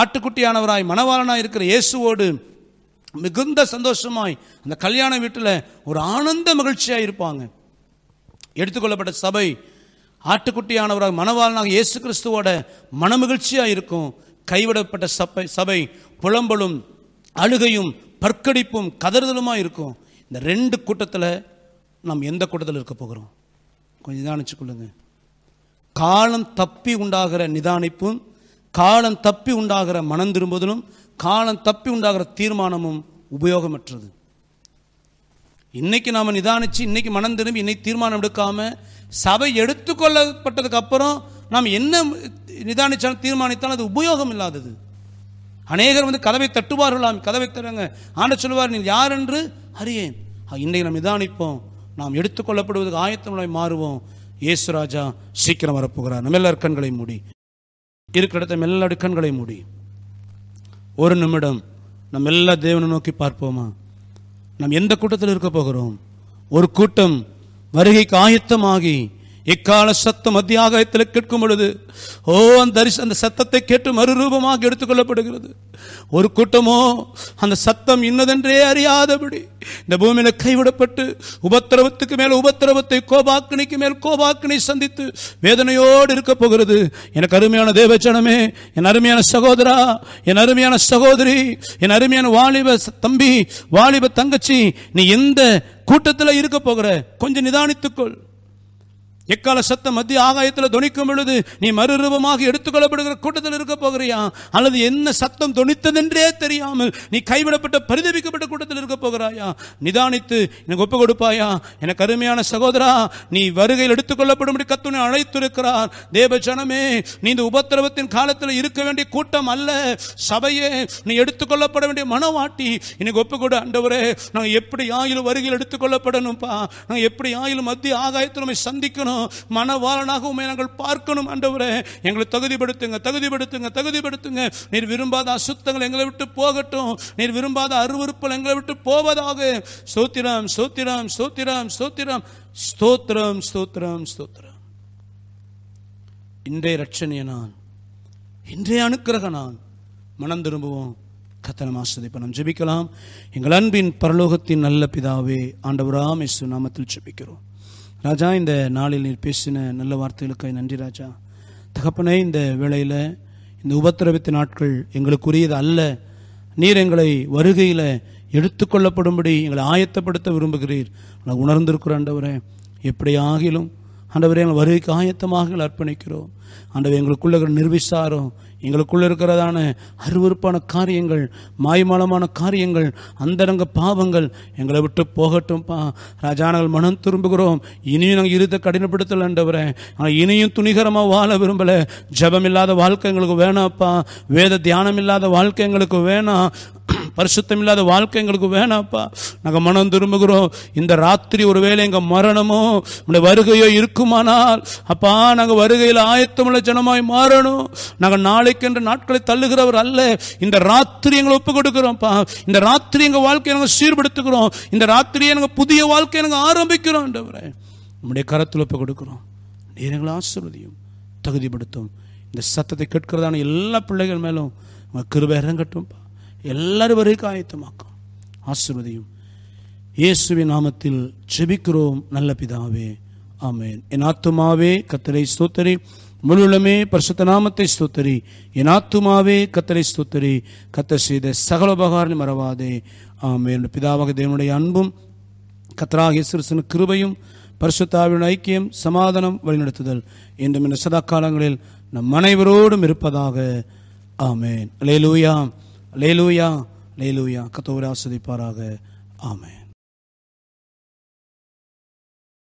S1: ஆட்டுக்குட்டியானவராய் மணவாளனாய் இருக்கிற இயேசுவோடு மிகுந்த சந்தோஷமாய் அந்த கல்யாண வீட்டில் ஒரு ஆனந்த மகிழ்ச்சியாக இருப்பாங்க எடுத்துக்கொள்ளப்பட்ட சபை ஆட்டுக்குட்டியானவராக மனவாளனாக இயேசு கிறிஸ்துவோட மனமகிழ்ச்சியாக இருக்கும் கைவிடப்பட்ட சபை சபை புலம்பலும் அழுகையும் பற்கடிப்பும் கதறுதலுமாக இருக்கும் இந்த ரெண்டு கூட்டத்தில் நாம் எந்த கூட்டத்தில் இருக்க போகிறோம் கொஞ்சம் நினச்சிக்கொள்ளுங்க காலம் தப்பி உண்டாகிற நிதானிப்பும் காலம் தப்பி உண்டாகிற மனம் திரும்புதலும் காலம் தப்பி உண்டாகிற தீர்மானமும் உபயோகமற்றது இன்னைக்கு நாம் நிதானிச்சு இன்னைக்கு மனம் திரும்பி இன்னைக்கு தீர்மானம் எடுக்காமல் சபை எடுத்துக்கொள்ளப்பட்டதுக்கு அப்புறம் நாம் என்ன நிதானித்தாலும் தீர்மானித்தாலும் அது உபயோகம் இல்லாதது அநேகர் வந்து கதவை தட்டுவார்களாம் கதவை தருவாங்க ஆண்ட சொல்லுவார் நீங்கள் யார் என்று அறியேன் இன்றைக்கு நாம் நிதானிப்போம் நாம் எடுத்துக்கொள்ளப்படுவதற்கு ஆயத்தங்களாய் மாறுவோம் இயேசு ராஜா சீக்கிரம் வரப்போகிறார் நம்ம எல்லா கண்களை மூடி இருக்கிற இடத்த எல்லா கண்களை மூடி ஒரு நிமிடம் நம்ம எல்லா தேவனை நோக்கி பார்ப்போமா நாம் எந்த கூட்டத்தில் இருக்க போகிறோம் ஒரு கூட்டம் வருகைக்கு ஆயத்தமாகி இக்கால சத்தம் மத்திய ஆகாயத்தில் கேட்கும் பொழுது ஓ அந்த அந்த சத்தத்தை கேட்டு மறுரூபமாக எடுத்துக்கொள்ளப்படுகிறது ஒரு கூட்டமோ அந்த சத்தம் இன்னதென்றே அறியாதபடி இந்த பூமியில கைவிடப்பட்டு உபத்திரவத்துக்கு மேல் உபத்திரவத்தை கோபாக்கினிக்கு மேல் கோபாக்கினை சந்தித்து வேதனையோடு இருக்க போகிறது எனக்கு அருமையான தேவச்சனமே என் அருமையான சகோதரா என் அருமையான சகோதரி என் அருமையான வாலிப தம்பி வாலிப தங்கச்சி நீ எந்த கூட்டத்தில் இருக்க போகிற கொஞ்சம் நிதானித்துக்கொள் எக்கால சத்தம் மத்திய ஆகாயத்தில் துணிக்கும் பொழுது நீ மறுரூபமாக எடுத்துக்கொள்ளப்படுகிற கூட்டத்தில் இருக்க போகிறியா அல்லது என்ன சத்தம் துணித்ததென்றே தெரியாமல் நீ கைவிடப்பட்ட பரிதவிக்கப்பட்ட கூட்டத்தில் இருக்க போகிறாயா நிதானித்து எனக்கு ஒப்பு கொடுப்பாயா எனக்கு அருமையான சகோதரா நீ வருகையில் எடுத்துக்கொள்ளப்படும்படி கத்துணை அழைத்திருக்கிறார் தேவ ஜனமே நீ இந்த உபத்திரவத்தின் காலத்தில் இருக்க வேண்டிய கூட்டம் அல்ல சபையே நீ எடுத்துக்கொள்ளப்பட வேண்டிய மனவாட்டி எனக்கு ஒப்பு கொடு அண்டவரே நாங்கள் எப்படி ஆயிலும் வருகையில் எடுத்துக்கொள்ளப்படணும்ப்பா நாங்கள் எப்படி ஆயிலும் மத்திய ஆகாயத்தில் சந்திக்கணும் மனவாளனாக உண்மை நாங்கள் பார்க்கணும் அண்டவரே எங்களை தகுதிப்படுத்துங்க தகுதிப்படுத்துங்க தகுதிப்படுத்துங்க நீர் விரும்பாத அசுத்தங்கள் எங்களை விட்டு போகட்டும் நீர் விரும்பாத அருவறுப்பல் எங்களை விட்டு போவதாக சோத்திரம் சோத்திரம் சோத்திரம் சோத்திரம் ஸ்தோத்திரம் ஸ்தோத்திரம் ஸ்தோத்திரம் இன்றைய ரட்சணிய நான் இன்றைய அனுக்கிரக நான் மனம் திரும்புவோம் கத்தனம் ஆசிரிப்ப பணம் ஜெபிக்கலாம் எங்கள் அன்பின் பரலோகத்தின் நல்ல பிதாவே ஆண்டவராம் இசு நாமத்தில் ஜெபிக்கிறோம் ராஜா இந்த நாளில் நீர் பேசின நல்ல வார்த்தைகளுக்கு நன்றி ராஜா தகப்பனே இந்த வேளையில் இந்த உபத்திரவித்த நாட்கள் எங்களுக்குரியது அல்ல நீர் எங்களை வருகையில் எடுத்துக்கொள்ளப்படும்படி எங்களை ஆயத்தப்படுத்த விரும்புகிறீர் நான் உணர்ந்திருக்கிற அண்டவரே எப்படி ஆகிலும் ஆண்டவரே எங்கள் வருகைக்கு ஆயத்தமாக அர்ப்பணிக்கிறோம் ஆண்டவர் எங்களுக்குள்ள நிர்விசாரம் எங்களுக்குள்ள இருக்கிறதான அருவறுப்பான காரியங்கள் மாய்மாலமான காரியங்கள் அந்தரங்க பாவங்கள் எங்களை விட்டு போகட்டும்ப்பா ராஜா நாங்கள் மனம் திரும்புகிறோம் இனியும் நாங்கள் இருத்த கடினப்படுத்தல ஆனால் இனியும் துணிகரமாக வாழ விரும்பலை ஜபம் இல்லாத வாழ்க்கை எங்களுக்கு வேணாம்ப்பா வேத தியானம் இல்லாத வாழ்க்கை எங்களுக்கு வேணாம் பரிசுத்தம் இல்லாத வாழ்க்கை எங்களுக்கு வேணாப்பா நாங்கள் மனம் திரும்புகிறோம் இந்த ராத்திரி ஒருவேளை எங்கள் மரணமோ உடைய வருகையோ இருக்குமானால் அப்பா நாங்கள் வருகையில் ஆயத்தமுள்ள ஜனமாய் மாறணும் நாங்கள் என்று நாட்களை தள்ளுகிறவர் அல்ல இந்த ராத்திரி எங்களை ஒப்புக் கொடுக்குறோம்ப்பா இந்த ராத்திரி எங்கள் வாழ்க்கையை நாங்கள் சீர்படுத்துகிறோம் இந்த ராத்திரியை நாங்கள் புதிய வாழ்க்கையை நாங்கள் ஆரம்பிக்கிறோம் நம்முடைய கரத்தில் ஒப்புக் கொடுக்குறோம் நீர் எங்களை ஆசிர்வதியும் தகுதிப்படுத்தும் இந்த சத்தத்தை கேட்கிறதான எல்லா பிள்ளைகள் மேலும் உங்கள் கிருபை இறங்கட்டும்ப்பா എല്ലാവരും ஆயத்தமாக்கும் ஆசிர்வதியும் இயேசுவின் நாமத்தில் செபிக்கிறோம் நல்ல பிதாவே ஆமேன் என் ஆத்துமாவே கத்தரை ஸ்தோத்தரி முழுளமே பரிசுத்த நாமத்தை ஸ்தோத்தரி என் ஆத்துமாவே கத்தரை ஸ்தோத்தரி கத்த செய்த சகல உபகாரம் மறவாதே ஆமேன் பிதாவாக தேவனுடைய அன்பும் கத்தராக இயேசுரசன் கிருபையும் பரிசுத்தாவின் ஐக்கியம் சமாதானம் வழிநடத்துதல் என்றும் இந்த சதா காலங்களில் நம் அனைவரோடும் இருப்பதாக ஆமேன் லேலூயா லேலூயா லேலூயா கத்தோராசிரிப்பாராக ஆமே